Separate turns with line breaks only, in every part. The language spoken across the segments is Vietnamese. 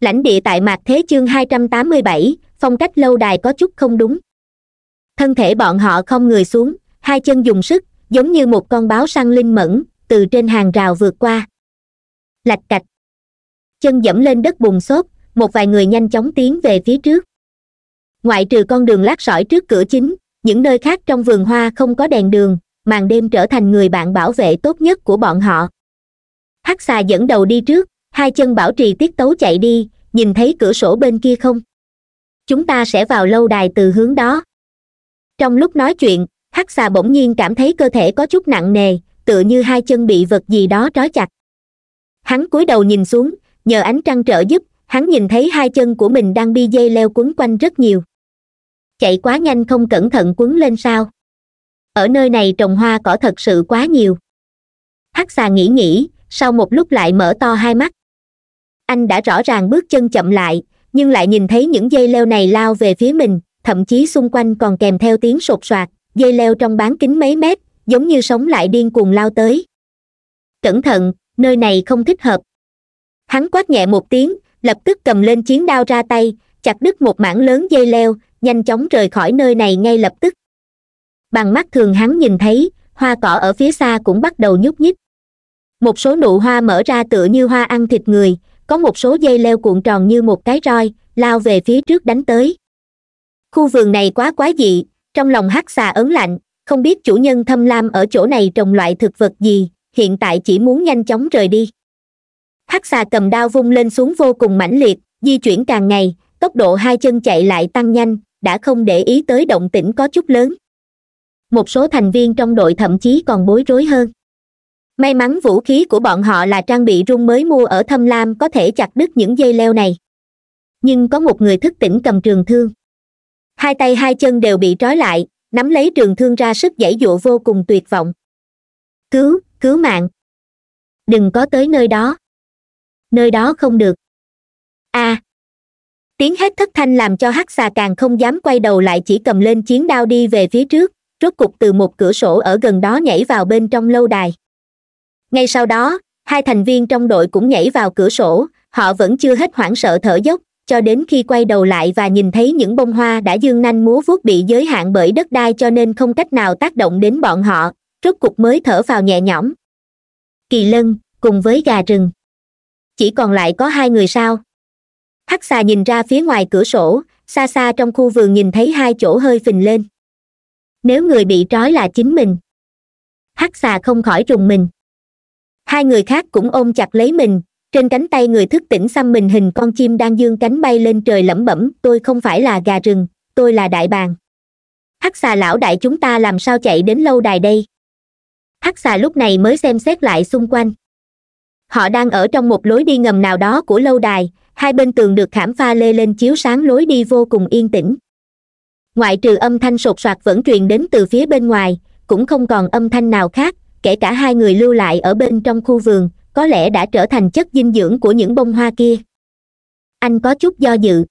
lãnh địa tại mạc thế chương hai trăm tám mươi bảy phong cách lâu đài có chút không đúng thân thể bọn họ không người xuống hai chân dùng sức giống như một con báo săn linh mẫn từ trên hàng rào vượt qua lạch cạch chân dẫm lên đất bùn xốp một vài người nhanh chóng tiến về phía trước ngoại trừ con đường lát sỏi trước cửa chính những nơi khác trong vườn hoa không có đèn đường màn đêm trở thành người bạn bảo vệ tốt nhất của bọn họ hắc xà dẫn đầu đi trước hai chân bảo trì tiết tấu chạy đi nhìn thấy cửa sổ bên kia không chúng ta sẽ vào lâu đài từ hướng đó trong lúc nói chuyện hắc xà bỗng nhiên cảm thấy cơ thể có chút nặng nề tựa như hai chân bị vật gì đó trói chặt hắn cúi đầu nhìn xuống nhờ ánh trăng trợ giúp hắn nhìn thấy hai chân của mình đang bi dây leo quấn quanh rất nhiều chạy quá nhanh không cẩn thận quấn lên sao ở nơi này trồng hoa cỏ thật sự quá nhiều hắc xà nghĩ nghĩ sau một lúc lại mở to hai mắt anh đã rõ ràng bước chân chậm lại nhưng lại nhìn thấy những dây leo này lao về phía mình thậm chí xung quanh còn kèm theo tiếng sột soạt dây leo trong bán kính mấy mét giống như sống lại điên cuồng lao tới cẩn thận nơi này không thích hợp hắn quát nhẹ một tiếng lập tức cầm lên chiến đao ra tay chặt đứt một mảng lớn dây leo nhanh chóng rời khỏi nơi này ngay lập tức bằng mắt thường hắn nhìn thấy hoa cỏ ở phía xa cũng bắt đầu nhúc nhích một số nụ hoa mở ra tựa như hoa ăn thịt người có một số dây leo cuộn tròn như một cái roi lao về phía trước đánh tới khu vườn này quá quá dị trong lòng hắc xà ấn lạnh không biết chủ nhân thâm lam ở chỗ này trồng loại thực vật gì hiện tại chỉ muốn nhanh chóng rời đi hắc xà cầm đao vung lên xuống vô cùng mãnh liệt di chuyển càng ngày tốc độ hai chân chạy lại tăng nhanh đã không để ý tới động tĩnh có chút lớn một số thành viên trong đội thậm chí còn bối rối hơn may mắn vũ khí của bọn họ là trang bị rung mới mua ở thâm lam có thể chặt đứt những dây leo này nhưng có một người thức tỉnh cầm trường thương hai tay hai chân đều bị trói lại nắm lấy trường thương ra sức giãy dụa vô cùng tuyệt vọng cứu cứu mạng đừng có tới nơi đó nơi đó không được a à, tiếng hét thất thanh làm cho hắc xà càng không dám quay đầu lại chỉ cầm lên chiến đao đi về phía trước rốt cục từ một cửa sổ ở gần đó nhảy vào bên trong lâu đài ngay sau đó hai thành viên trong đội cũng nhảy vào cửa sổ họ vẫn chưa hết hoảng sợ thở dốc cho đến khi quay đầu lại và nhìn thấy những bông hoa đã dương nanh múa vuốt bị giới hạn bởi đất đai cho nên không cách nào tác động đến bọn họ rốt cục mới thở vào nhẹ nhõm kỳ lân cùng với gà rừng chỉ còn lại có hai người sao hắc xà nhìn ra phía ngoài cửa sổ xa xa trong khu vườn nhìn thấy hai chỗ hơi phình lên nếu người bị trói là chính mình hắc xà không khỏi rùng mình hai người khác cũng ôm chặt lấy mình trên cánh tay người thức tỉnh xăm mình hình con chim đang dương cánh bay lên trời lẩm bẩm tôi không phải là gà rừng tôi là đại bàng hắc xà lão đại chúng ta làm sao chạy đến lâu đài đây hắc xà lúc này mới xem xét lại xung quanh họ đang ở trong một lối đi ngầm nào đó của lâu đài hai bên tường được khảm pha lê lên chiếu sáng lối đi vô cùng yên tĩnh ngoại trừ âm thanh sột soạt vẫn truyền đến từ phía bên ngoài cũng không còn âm thanh nào khác kể cả hai người lưu lại ở bên trong khu vườn có lẽ đã trở thành chất dinh dưỡng của những bông hoa kia anh có chút do dự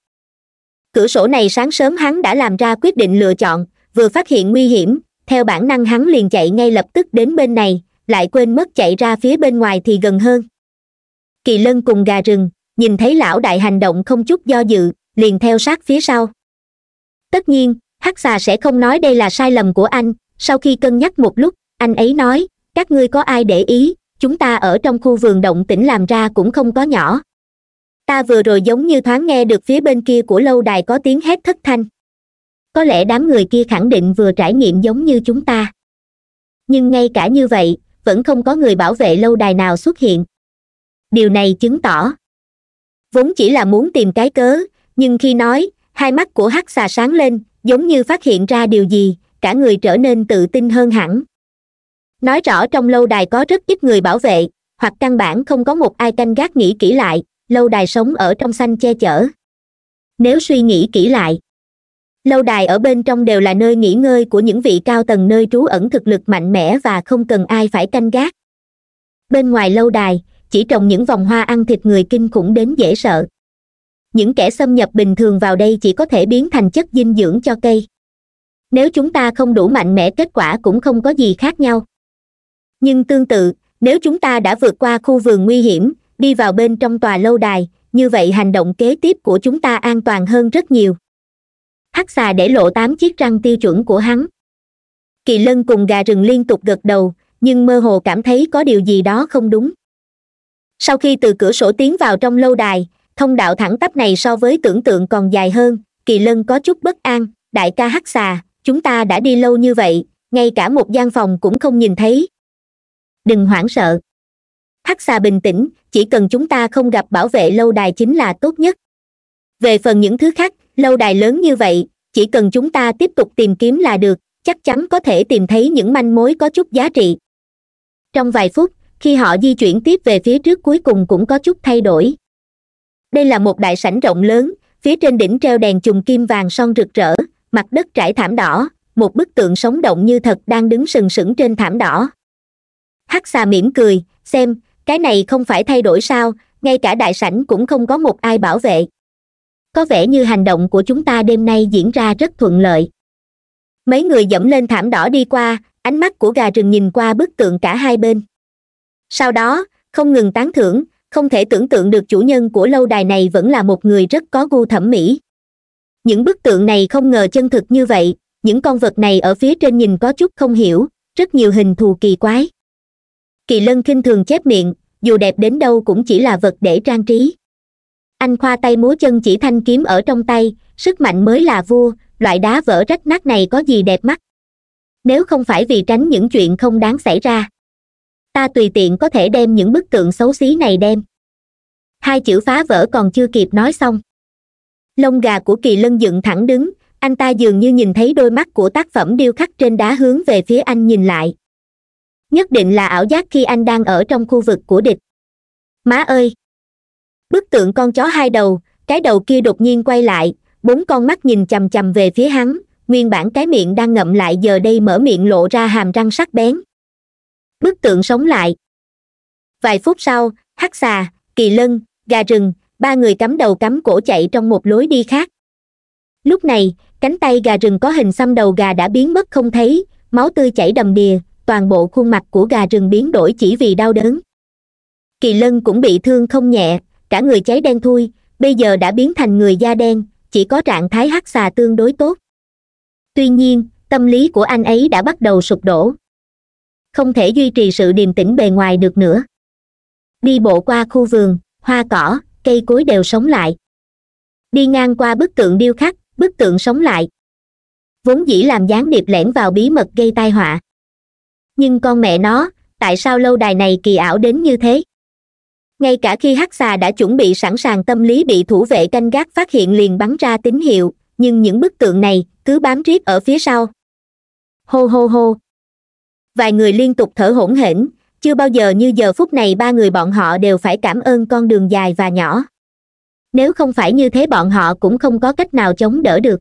cửa sổ này sáng sớm hắn đã làm ra quyết định lựa chọn vừa phát hiện nguy hiểm theo bản năng hắn liền chạy ngay lập tức đến bên này lại quên mất chạy ra phía bên ngoài thì gần hơn kỳ lân cùng gà rừng nhìn thấy lão đại hành động không chút do dự liền theo sát phía sau tất nhiên hắc xà sẽ không nói đây là sai lầm của anh sau khi cân nhắc một lúc anh ấy nói các ngươi có ai để ý chúng ta ở trong khu vườn động tĩnh làm ra cũng không có nhỏ ta vừa rồi giống như thoáng nghe được phía bên kia của lâu đài có tiếng hét thất thanh có lẽ đám người kia khẳng định vừa trải nghiệm giống như chúng ta nhưng ngay cả như vậy vẫn không có người bảo vệ lâu đài nào xuất hiện điều này chứng tỏ vốn chỉ là muốn tìm cái cớ nhưng khi nói hai mắt của hắc xà sáng lên giống như phát hiện ra điều gì cả người trở nên tự tin hơn hẳn nói rõ trong lâu đài có rất ít người bảo vệ hoặc căn bản không có một ai canh gác nghĩ kỹ lại lâu đài sống ở trong xanh che chở nếu suy nghĩ kỹ lại lâu đài ở bên trong đều là nơi nghỉ ngơi của những vị cao tầng nơi trú ẩn thực lực mạnh mẽ và không cần ai phải canh gác bên ngoài lâu đài chỉ trồng những vòng hoa ăn thịt người kinh khủng đến dễ sợ những kẻ xâm nhập bình thường vào đây chỉ có thể biến thành chất dinh dưỡng cho cây nếu chúng ta không đủ mạnh mẽ kết quả cũng không có gì khác nhau nhưng tương tự nếu chúng ta đã vượt qua khu vườn nguy hiểm đi vào bên trong tòa lâu đài như vậy hành động kế tiếp của chúng ta an toàn hơn rất nhiều hắc xà để lộ tám chiếc răng tiêu chuẩn của hắn kỳ lân cùng gà rừng liên tục gật đầu nhưng mơ hồ cảm thấy có điều gì đó không đúng sau khi từ cửa sổ tiến vào trong lâu đài thông đạo thẳng tắp này so với tưởng tượng còn dài hơn kỳ lân có chút bất an đại ca hắc xà chúng ta đã đi lâu như vậy ngay cả một gian phòng cũng không nhìn thấy đừng hoảng sợ hắc xà bình tĩnh chỉ cần chúng ta không gặp bảo vệ lâu đài chính là tốt nhất về phần những thứ khác lâu đài lớn như vậy chỉ cần chúng ta tiếp tục tìm kiếm là được chắc chắn có thể tìm thấy những manh mối có chút giá trị trong vài phút khi họ di chuyển tiếp về phía trước cuối cùng cũng có chút thay đổi đây là một đại sảnh rộng lớn phía trên đỉnh treo đèn chùm kim vàng son rực rỡ mặt đất trải thảm đỏ một bức tượng sống động như thật đang đứng sừng sững trên thảm đỏ hắc xà mỉm cười xem cái này không phải thay đổi sao ngay cả đại sảnh cũng không có một ai bảo vệ có vẻ như hành động của chúng ta đêm nay diễn ra rất thuận lợi mấy người dẫm lên thảm đỏ đi qua ánh mắt của gà rừng nhìn qua bức tượng cả hai bên sau đó không ngừng tán thưởng không thể tưởng tượng được chủ nhân của lâu đài này vẫn là một người rất có gu thẩm mỹ những bức tượng này không ngờ chân thực như vậy những con vật này ở phía trên nhìn có chút không hiểu rất nhiều hình thù kỳ quái kỳ lân khinh thường chép miệng dù đẹp đến đâu cũng chỉ là vật để trang trí anh khoa tay múa chân chỉ thanh kiếm ở trong tay sức mạnh mới là vua loại đá vỡ rách nát này có gì đẹp mắt nếu không phải vì tránh những chuyện không đáng xảy ra ta tùy tiện có thể đem những bức tượng xấu xí này đem hai chữ phá vỡ còn chưa kịp nói xong lông gà của kỳ lân dựng thẳng đứng anh ta dường như nhìn thấy đôi mắt của tác phẩm điêu khắc trên đá hướng về phía anh nhìn lại nhất định là ảo giác khi anh đang ở trong khu vực của địch má ơi bức tượng con chó hai đầu cái đầu kia đột nhiên quay lại bốn con mắt nhìn chầm chầm về phía hắn nguyên bản cái miệng đang ngậm lại giờ đây mở miệng lộ ra hàm răng sắc bén bức tượng sống lại vài phút sau hắc xà kỳ lân gà rừng ba người cắm đầu cắm cổ chạy trong một lối đi khác lúc này cánh tay gà rừng có hình xăm đầu gà đã biến mất không thấy máu tươi chảy đầm đìa toàn bộ khuôn mặt của gà rừng biến đổi chỉ vì đau đớn kỳ lân cũng bị thương không nhẹ cả người cháy đen thui bây giờ đã biến thành người da đen chỉ có trạng thái hắc xà tương đối tốt tuy nhiên tâm lý của anh ấy đã bắt đầu sụp đổ không thể duy trì sự điềm tĩnh bề ngoài được nữa đi bộ qua khu vườn hoa cỏ cây cối đều sống lại đi ngang qua bức tượng điêu khắc bức tượng sống lại vốn dĩ làm gián điệp lẻn vào bí mật gây tai họa nhưng con mẹ nó tại sao lâu đài này kỳ ảo đến như thế ngay cả khi hắc xà đã chuẩn bị sẵn sàng tâm lý bị thủ vệ canh gác phát hiện liền bắn ra tín hiệu nhưng những bức tượng này cứ bám riết ở phía sau hô hô hô vài người liên tục thở hổn hển chưa bao giờ như giờ phút này ba người bọn họ đều phải cảm ơn con đường dài và nhỏ nếu không phải như thế bọn họ cũng không có cách nào chống đỡ được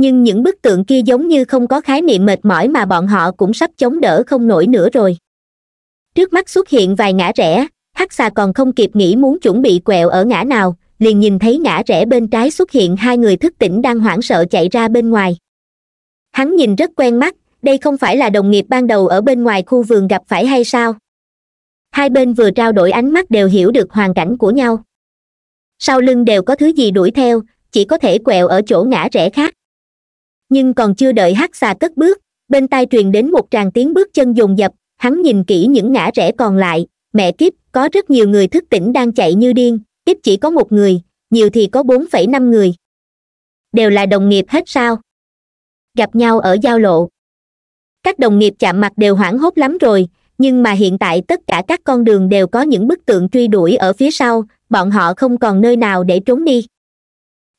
nhưng những bức tượng kia giống như không có khái niệm mệt mỏi mà bọn họ cũng sắp chống đỡ không nổi nữa rồi trước mắt xuất hiện vài ngã rẽ hắc xà còn không kịp nghĩ muốn chuẩn bị quẹo ở ngã nào liền nhìn thấy ngã rẽ bên trái xuất hiện hai người thức tỉnh đang hoảng sợ chạy ra bên ngoài hắn nhìn rất quen mắt đây không phải là đồng nghiệp ban đầu ở bên ngoài khu vườn gặp phải hay sao hai bên vừa trao đổi ánh mắt đều hiểu được hoàn cảnh của nhau sau lưng đều có thứ gì đuổi theo chỉ có thể quẹo ở chỗ ngã rẽ khác nhưng còn chưa đợi hắc xà cất bước bên tai truyền đến một tràng tiếng bước chân dồn dập hắn nhìn kỹ những ngã rẽ còn lại mẹ kiếp có rất nhiều người thức tỉnh đang chạy như điên ít chỉ có một người nhiều thì có bốn phẩy năm người đều là đồng nghiệp hết sao gặp nhau ở giao lộ các đồng nghiệp chạm mặt đều hoảng hốt lắm rồi nhưng mà hiện tại tất cả các con đường đều có những bức tượng truy đuổi ở phía sau bọn họ không còn nơi nào để trốn đi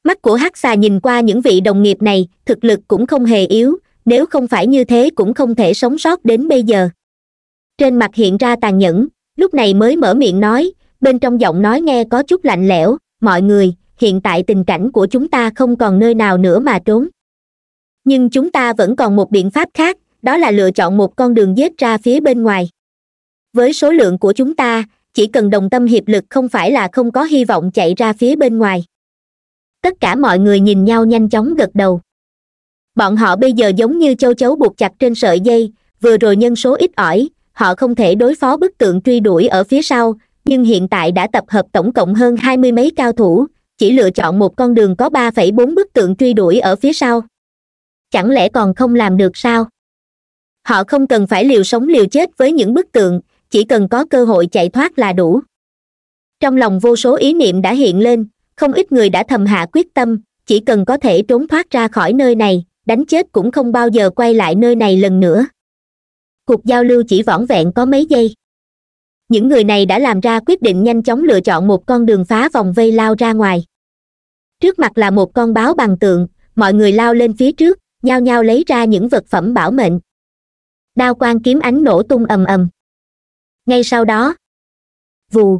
mắt của hắc xà nhìn qua những vị đồng nghiệp này thực lực cũng không hề yếu nếu không phải như thế cũng không thể sống sót đến bây giờ trên mặt hiện ra tàn nhẫn lúc này mới mở miệng nói bên trong giọng nói nghe có chút lạnh lẽo mọi người hiện tại tình cảnh của chúng ta không còn nơi nào nữa mà trốn nhưng chúng ta vẫn còn một biện pháp khác đó là lựa chọn một con đường dết ra phía bên ngoài với số lượng của chúng ta chỉ cần đồng tâm hiệp lực không phải là không có hy vọng chạy ra phía bên ngoài tất cả mọi người nhìn nhau nhanh chóng gật đầu bọn họ bây giờ giống như châu chấu buộc chặt trên sợi dây vừa rồi nhân số ít ỏi họ không thể đối phó bức tượng truy đuổi ở phía sau nhưng hiện tại đã tập hợp tổng cộng hơn hai mươi mấy cao thủ chỉ lựa chọn một con đường có ba phẩy bốn bức tượng truy đuổi ở phía sau chẳng lẽ còn không làm được sao họ không cần phải liều sống liều chết với những bức tượng chỉ cần có cơ hội chạy thoát là đủ trong lòng vô số ý niệm đã hiện lên không ít người đã thầm hạ quyết tâm chỉ cần có thể trốn thoát ra khỏi nơi này đánh chết cũng không bao giờ quay lại nơi này lần nữa cuộc giao lưu chỉ vỏn vẹn có mấy giây những người này đã làm ra quyết định nhanh chóng lựa chọn một con đường phá vòng vây lao ra ngoài trước mặt là một con báo bằng tượng mọi người lao lên phía trước nhao nhao lấy ra những vật phẩm bảo mệnh đao quang kiếm ánh nổ tung ầm ầm ngay sau đó vù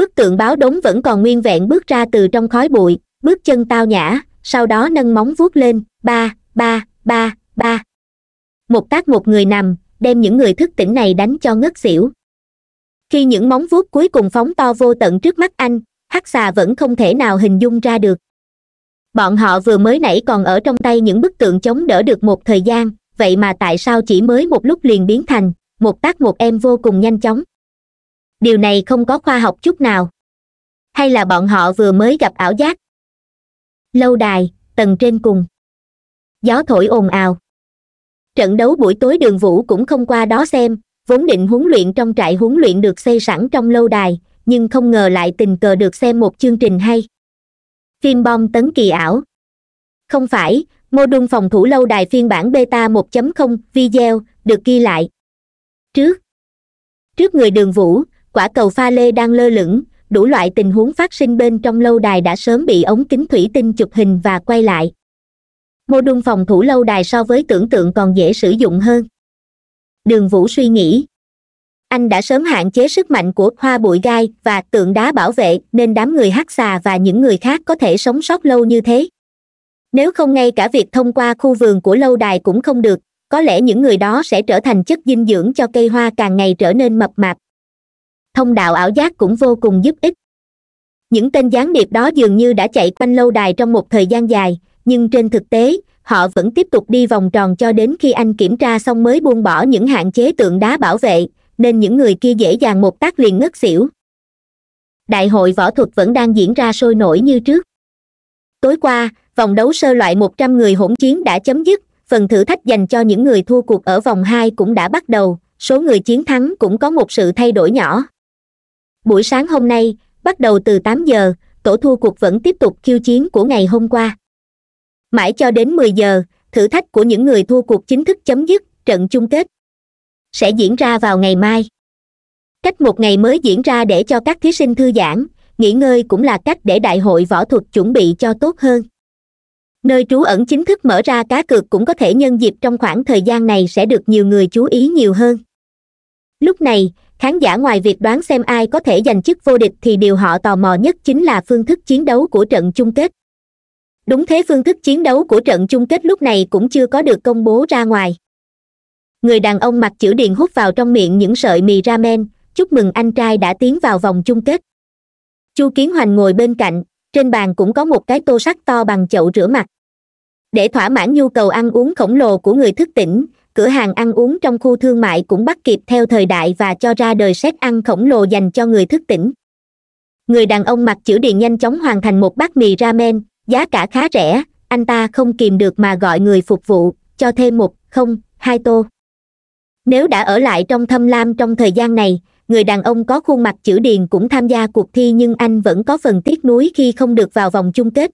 bức tượng báo đống vẫn còn nguyên vẹn bước ra từ trong khói bụi bước chân tao nhã sau đó nâng móng vuốt lên ba ba ba ba một tác một người nằm đem những người thức tỉnh này đánh cho ngất xỉu khi những móng vuốt cuối cùng phóng to vô tận trước mắt anh hắc xà vẫn không thể nào hình dung ra được bọn họ vừa mới nãy còn ở trong tay những bức tượng chống đỡ được một thời gian vậy mà tại sao chỉ mới một lúc liền biến thành một tác một em vô cùng nhanh chóng điều này không có khoa học chút nào hay là bọn họ vừa mới gặp ảo giác lâu đài tầng trên cùng gió thổi ồn ào trận đấu buổi tối đường vũ cũng không qua đó xem vốn định huấn luyện trong trại huấn luyện được xây sẵn trong lâu đài nhưng không ngờ lại tình cờ được xem một chương trình hay phim bom tấn kỳ ảo không phải mô đun phòng thủ lâu đài phiên bản beta 1.0 video được ghi lại trước trước người đường vũ quả cầu pha lê đang lơ lửng đủ loại tình huống phát sinh bên trong lâu đài đã sớm bị ống kính thủy tinh chụp hình và quay lại mô đun phòng thủ lâu đài so với tưởng tượng còn dễ sử dụng hơn đường vũ suy nghĩ anh đã sớm hạn chế sức mạnh của hoa bụi gai và tượng đá bảo vệ nên đám người hắc xà và những người khác có thể sống sót lâu như thế nếu không ngay cả việc thông qua khu vườn của lâu đài cũng không được có lẽ những người đó sẽ trở thành chất dinh dưỡng cho cây hoa càng ngày trở nên mập mạp thông đạo ảo giác cũng vô cùng giúp ích những tên gián điệp đó dường như đã chạy quanh lâu đài trong một thời gian dài nhưng trên thực tế họ vẫn tiếp tục đi vòng tròn cho đến khi anh kiểm tra xong mới buông bỏ những hạn chế tượng đá bảo vệ nên những người kia dễ dàng một tác liền ngất xỉu đại hội võ thuật vẫn đang diễn ra sôi nổi như trước tối qua vòng đấu sơ loại một trăm người hỗn chiến đã chấm dứt phần thử thách dành cho những người thua cuộc ở vòng hai cũng đã bắt đầu số người chiến thắng cũng có một sự thay đổi nhỏ buổi sáng hôm nay bắt đầu từ tám giờ tổ thua cuộc vẫn tiếp tục khiêu chiến của ngày hôm qua mãi cho đến mười giờ thử thách của những người thua cuộc chính thức chấm dứt trận chung kết sẽ diễn ra vào ngày mai cách một ngày mới diễn ra để cho các thí sinh thư giãn nghỉ ngơi cũng là cách để đại hội võ thuật chuẩn bị cho tốt hơn nơi trú ẩn chính thức mở ra cá cược cũng có thể nhân dịp trong khoảng thời gian này sẽ được nhiều người chú ý nhiều hơn lúc này khán giả ngoài việc đoán xem ai có thể giành chức vô địch thì điều họ tò mò nhất chính là phương thức chiến đấu của trận chung kết đúng thế phương thức chiến đấu của trận chung kết lúc này cũng chưa có được công bố ra ngoài người đàn ông mặc chữ điền hút vào trong miệng những sợi mì ramen chúc mừng anh trai đã tiến vào vòng chung kết chu kiến hoành ngồi bên cạnh trên bàn cũng có một cái tô sắt to bằng chậu rửa mặt để thỏa mãn nhu cầu ăn uống khổng lồ của người thức tỉnh cửa hàng ăn uống trong khu thương mại cũng bắt kịp theo thời đại và cho ra đời set ăn khổng lồ dành cho người thức tỉnh người đàn ông mặc chữ điền nhanh chóng hoàn thành một bát mì ramen giá cả khá rẻ anh ta không kìm được mà gọi người phục vụ cho thêm một không hai tô nếu đã ở lại trong thâm lam trong thời gian này người đàn ông có khuôn mặt chữ điền cũng tham gia cuộc thi nhưng anh vẫn có phần tiếc nuối khi không được vào vòng chung kết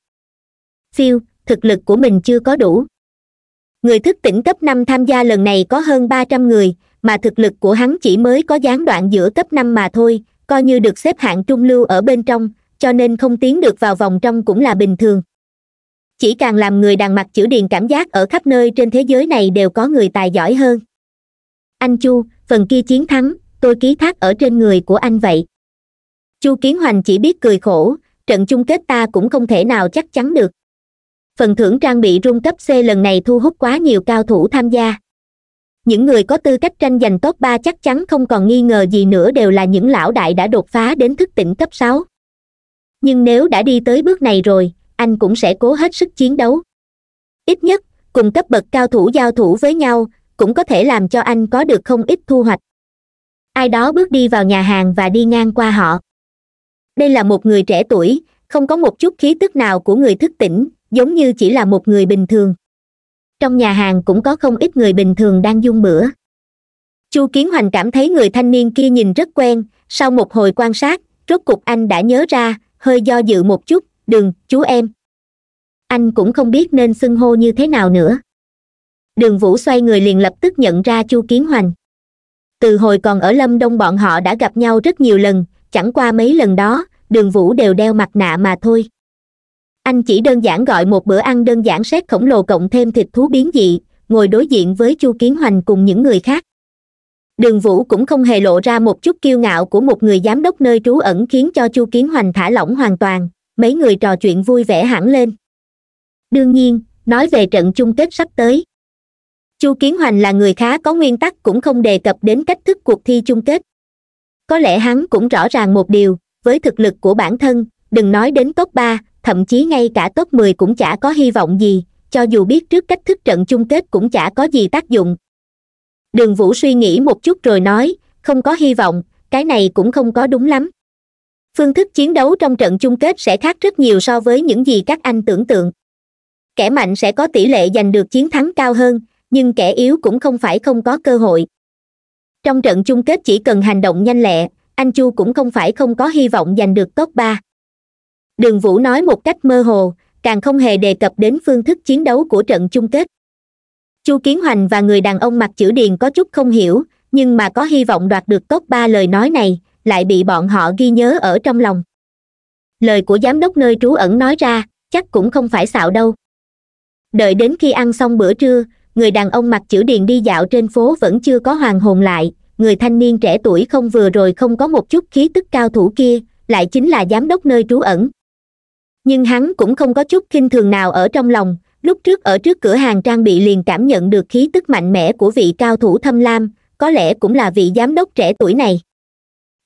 phiêu thực lực của mình chưa có đủ người thức tỉnh cấp năm tham gia lần này có hơn ba trăm người mà thực lực của hắn chỉ mới có gián đoạn giữa cấp năm mà thôi coi như được xếp hạng trung lưu ở bên trong cho nên không tiến được vào vòng trong cũng là bình thường chỉ càng làm người đàn mặt chữ điền cảm giác ở khắp nơi trên thế giới này đều có người tài giỏi hơn anh chu phần kia chiến thắng tôi ký thác ở trên người của anh vậy chu kiến hoành chỉ biết cười khổ trận chung kết ta cũng không thể nào chắc chắn được phần thưởng trang bị rung cấp c lần này thu hút quá nhiều cao thủ tham gia những người có tư cách tranh giành top ba chắc chắn không còn nghi ngờ gì nữa đều là những lão đại đã đột phá đến thức tỉnh cấp sáu nhưng nếu đã đi tới bước này rồi anh cũng sẽ cố hết sức chiến đấu ít nhất cùng cấp bậc cao thủ giao thủ với nhau cũng có thể làm cho anh có được không ít thu hoạch ai đó bước đi vào nhà hàng và đi ngang qua họ đây là một người trẻ tuổi không có một chút khí tức nào của người thức tỉnh giống như chỉ là một người bình thường trong nhà hàng cũng có không ít người bình thường đang dung bữa chu kiến hoành cảm thấy người thanh niên kia nhìn rất quen sau một hồi quan sát rốt cục anh đã nhớ ra hơi do dự một chút đừng chú em anh cũng không biết nên xưng hô như thế nào nữa đường vũ xoay người liền lập tức nhận ra chu kiến hoành từ hồi còn ở lâm đông bọn họ đã gặp nhau rất nhiều lần chẳng qua mấy lần đó đường vũ đều đeo mặt nạ mà thôi anh chỉ đơn giản gọi một bữa ăn đơn giản xét khổng lồ cộng thêm thịt thú biến dị ngồi đối diện với chu kiến hoành cùng những người khác đường vũ cũng không hề lộ ra một chút kiêu ngạo của một người giám đốc nơi trú ẩn khiến cho chu kiến hoành thả lỏng hoàn toàn mấy người trò chuyện vui vẻ hẳn lên đương nhiên nói về trận chung kết sắp tới chu kiến hoành là người khá có nguyên tắc cũng không đề cập đến cách thức cuộc thi chung kết có lẽ hắn cũng rõ ràng một điều với thực lực của bản thân đừng nói đến top ba thậm chí ngay cả top mười cũng chả có hy vọng gì cho dù biết trước cách thức trận chung kết cũng chả có gì tác dụng đường vũ suy nghĩ một chút rồi nói không có hy vọng cái này cũng không có đúng lắm phương thức chiến đấu trong trận chung kết sẽ khác rất nhiều so với những gì các anh tưởng tượng kẻ mạnh sẽ có tỷ lệ giành được chiến thắng cao hơn nhưng kẻ yếu cũng không phải không có cơ hội trong trận chung kết chỉ cần hành động nhanh lẹ anh chu cũng không phải không có hy vọng giành được top ba đường vũ nói một cách mơ hồ càng không hề đề cập đến phương thức chiến đấu của trận chung kết chu kiến hoành và người đàn ông mặc chữ điền có chút không hiểu nhưng mà có hy vọng đoạt được top ba lời nói này lại bị bọn họ ghi nhớ ở trong lòng lời của giám đốc nơi trú ẩn nói ra chắc cũng không phải xạo đâu đợi đến khi ăn xong bữa trưa người đàn ông mặc chữ điền đi dạo trên phố vẫn chưa có hoàn hồn lại người thanh niên trẻ tuổi không vừa rồi không có một chút khí tức cao thủ kia lại chính là giám đốc nơi trú ẩn nhưng hắn cũng không có chút kinh thường nào ở trong lòng lúc trước ở trước cửa hàng trang bị liền cảm nhận được khí tức mạnh mẽ của vị cao thủ thâm lam có lẽ cũng là vị giám đốc trẻ tuổi này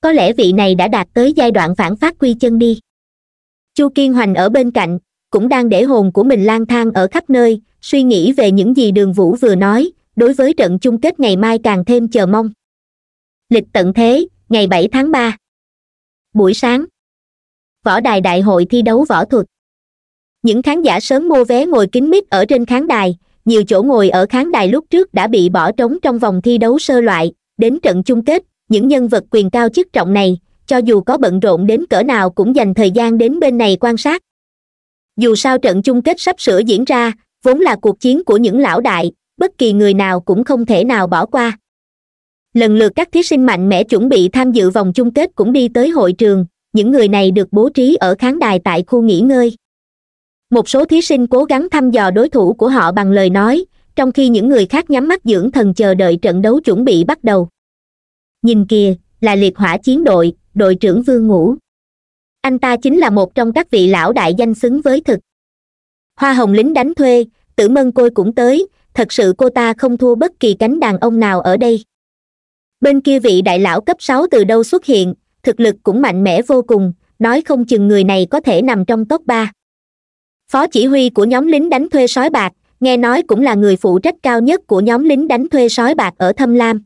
có lẽ vị này đã đạt tới giai đoạn phản phát quy chân đi chu kiên hoành ở bên cạnh cũng đang để hồn của mình lang thang ở khắp nơi suy nghĩ về những gì đường vũ vừa nói đối với trận chung kết ngày mai càng thêm chờ mong lịch tận thế ngày bảy tháng ba buổi sáng võ đài đại hội thi đấu võ thuật những khán giả sớm mua vé ngồi kín mít ở trên khán đài nhiều chỗ ngồi ở khán đài lúc trước đã bị bỏ trống trong vòng thi đấu sơ loại đến trận chung kết những nhân vật quyền cao chức trọng này cho dù có bận rộn đến cỡ nào cũng dành thời gian đến bên này quan sát dù sao trận chung kết sắp sửa diễn ra vốn là cuộc chiến của những lão đại bất kỳ người nào cũng không thể nào bỏ qua lần lượt các thí sinh mạnh mẽ chuẩn bị tham dự vòng chung kết cũng đi tới hội trường những người này được bố trí ở khán đài tại khu nghỉ ngơi một số thí sinh cố gắng thăm dò đối thủ của họ bằng lời nói trong khi những người khác nhắm mắt dưỡng thần chờ đợi trận đấu chuẩn bị bắt đầu nhìn kìa là liệt hỏa chiến đội đội trưởng vương ngũ anh ta chính là một trong các vị lão đại danh xứng với thực hoa hồng lính đánh thuê tử mân côi cũng tới thật sự cô ta không thua bất kỳ cánh đàn ông nào ở đây bên kia vị đại lão cấp sáu từ đâu xuất hiện thực lực cũng mạnh mẽ vô cùng nói không chừng người này có thể nằm trong top ba phó chỉ huy của nhóm lính đánh thuê sói bạc nghe nói cũng là người phụ trách cao nhất của nhóm lính đánh thuê sói bạc ở thâm lam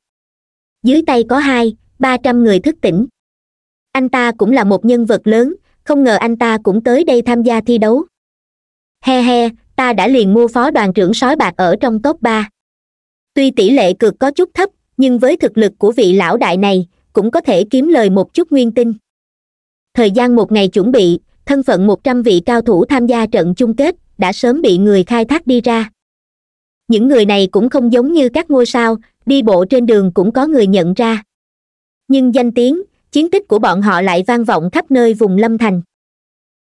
dưới tay có hai ba trăm người thức tỉnh anh ta cũng là một nhân vật lớn không ngờ anh ta cũng tới đây tham gia thi đấu he he ta đã liền mua phó đoàn trưởng sói bạc ở trong top ba tuy tỷ lệ cược có chút thấp nhưng với thực lực của vị lão đại này cũng có thể kiếm lời một chút nguyên tinh thời gian một ngày chuẩn bị thân phận một trăm vị cao thủ tham gia trận chung kết đã sớm bị người khai thác đi ra những người này cũng không giống như các ngôi sao đi bộ trên đường cũng có người nhận ra nhưng danh tiếng chiến tích của bọn họ lại vang vọng khắp nơi vùng lâm thành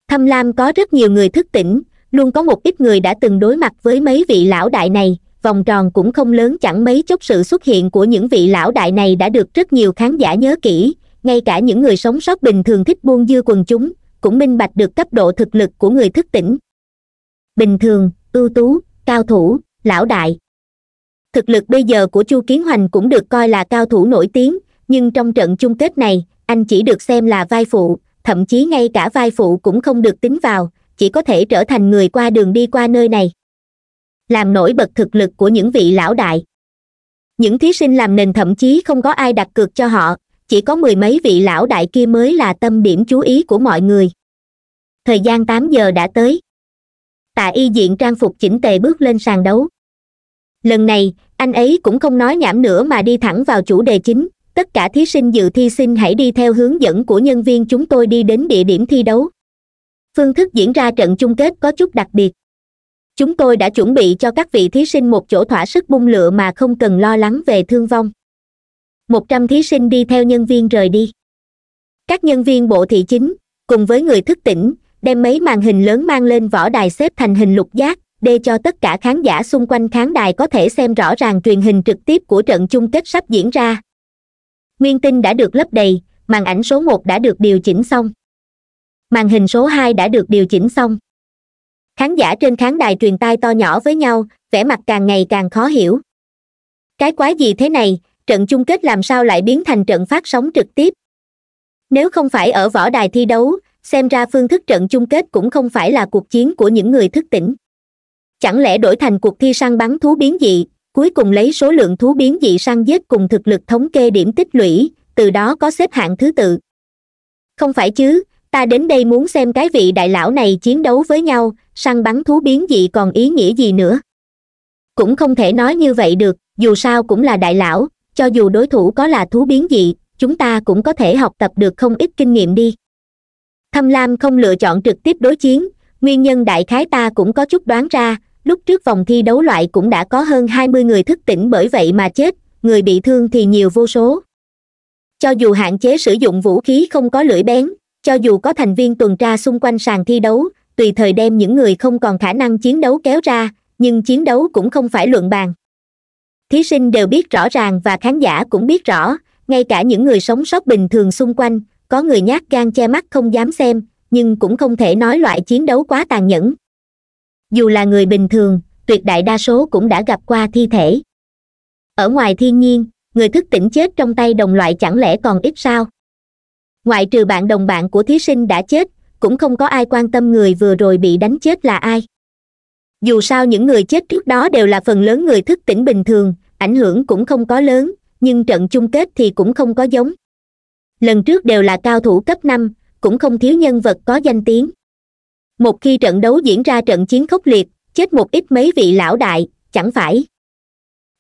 thâm lam có rất nhiều người thức tỉnh luôn có một ít người đã từng đối mặt với mấy vị lão đại này vòng tròn cũng không lớn chẳng mấy chốc sự xuất hiện của những vị lão đại này đã được rất nhiều khán giả nhớ kỹ ngay cả những người sống sót bình thường thích buông dư quần chúng cũng minh bạch được cấp độ thực lực của người thức tỉnh bình thường ưu tú cao thủ lão đại thực lực bây giờ của chu kiến hoành cũng được coi là cao thủ nổi tiếng nhưng trong trận chung kết này anh chỉ được xem là vai phụ thậm chí ngay cả vai phụ cũng không được tính vào chỉ có thể trở thành người qua đường đi qua nơi này làm nổi bật thực lực của những vị lão đại những thí sinh làm nền thậm chí không có ai đặt cược cho họ chỉ có mười mấy vị lão đại kia mới là tâm điểm chú ý của mọi người thời gian tám giờ đã tới tạ y diện trang phục chỉnh tề bước lên sàn đấu lần này anh ấy cũng không nói nhảm nữa mà đi thẳng vào chủ đề chính tất cả thí sinh dự thi xin hãy đi theo hướng dẫn của nhân viên chúng tôi đi đến địa điểm thi đấu phương thức diễn ra trận chung kết có chút đặc biệt chúng tôi đã chuẩn bị cho các vị thí sinh một chỗ thỏa sức bung lựa mà không cần lo lắng về thương vong một trăm thí sinh đi theo nhân viên rời đi các nhân viên bộ thị chính cùng với người thức tỉnh đem mấy màn hình lớn mang lên võ đài xếp thành hình lục giác để cho tất cả khán giả xung quanh khán đài có thể xem rõ ràng truyền hình trực tiếp của trận chung kết sắp diễn ra nguyên tin đã được lấp đầy màn ảnh số một đã được điều chỉnh xong màn hình số hai đã được điều chỉnh xong khán giả trên khán đài truyền tai to nhỏ với nhau vẻ mặt càng ngày càng khó hiểu cái quái gì thế này trận chung kết làm sao lại biến thành trận phát sóng trực tiếp nếu không phải ở võ đài thi đấu xem ra phương thức trận chung kết cũng không phải là cuộc chiến của những người thức tỉnh chẳng lẽ đổi thành cuộc thi săn bắn thú biến dị cuối cùng lấy số lượng thú biến dị săn giết cùng thực lực thống kê điểm tích lũy từ đó có xếp hạng thứ tự không phải chứ ta đến đây muốn xem cái vị đại lão này chiến đấu với nhau săn bắn thú biến dị còn ý nghĩa gì nữa cũng không thể nói như vậy được dù sao cũng là đại lão cho dù đối thủ có là thú biến dị chúng ta cũng có thể học tập được không ít kinh nghiệm đi thâm lam không lựa chọn trực tiếp đối chiến nguyên nhân đại khái ta cũng có chút đoán ra lúc trước vòng thi đấu loại cũng đã có hơn hai mươi người thức tỉnh bởi vậy mà chết người bị thương thì nhiều vô số cho dù hạn chế sử dụng vũ khí không có lưỡi bén cho dù có thành viên tuần tra xung quanh sàn thi đấu tùy thời đem những người không còn khả năng chiến đấu kéo ra nhưng chiến đấu cũng không phải luận bàn thí sinh đều biết rõ ràng và khán giả cũng biết rõ ngay cả những người sống sót bình thường xung quanh có người nhát gan che mắt không dám xem nhưng cũng không thể nói loại chiến đấu quá tàn nhẫn dù là người bình thường tuyệt đại đa số cũng đã gặp qua thi thể ở ngoài thiên nhiên người thức tỉnh chết trong tay đồng loại chẳng lẽ còn ít sao ngoại trừ bạn đồng bạn của thí sinh đã chết cũng không có ai quan tâm người vừa rồi bị đánh chết là ai dù sao những người chết trước đó đều là phần lớn người thức tỉnh bình thường ảnh hưởng cũng không có lớn nhưng trận chung kết thì cũng không có giống lần trước đều là cao thủ cấp năm cũng không thiếu nhân vật có danh tiếng một khi trận đấu diễn ra trận chiến khốc liệt chết một ít mấy vị lão đại chẳng phải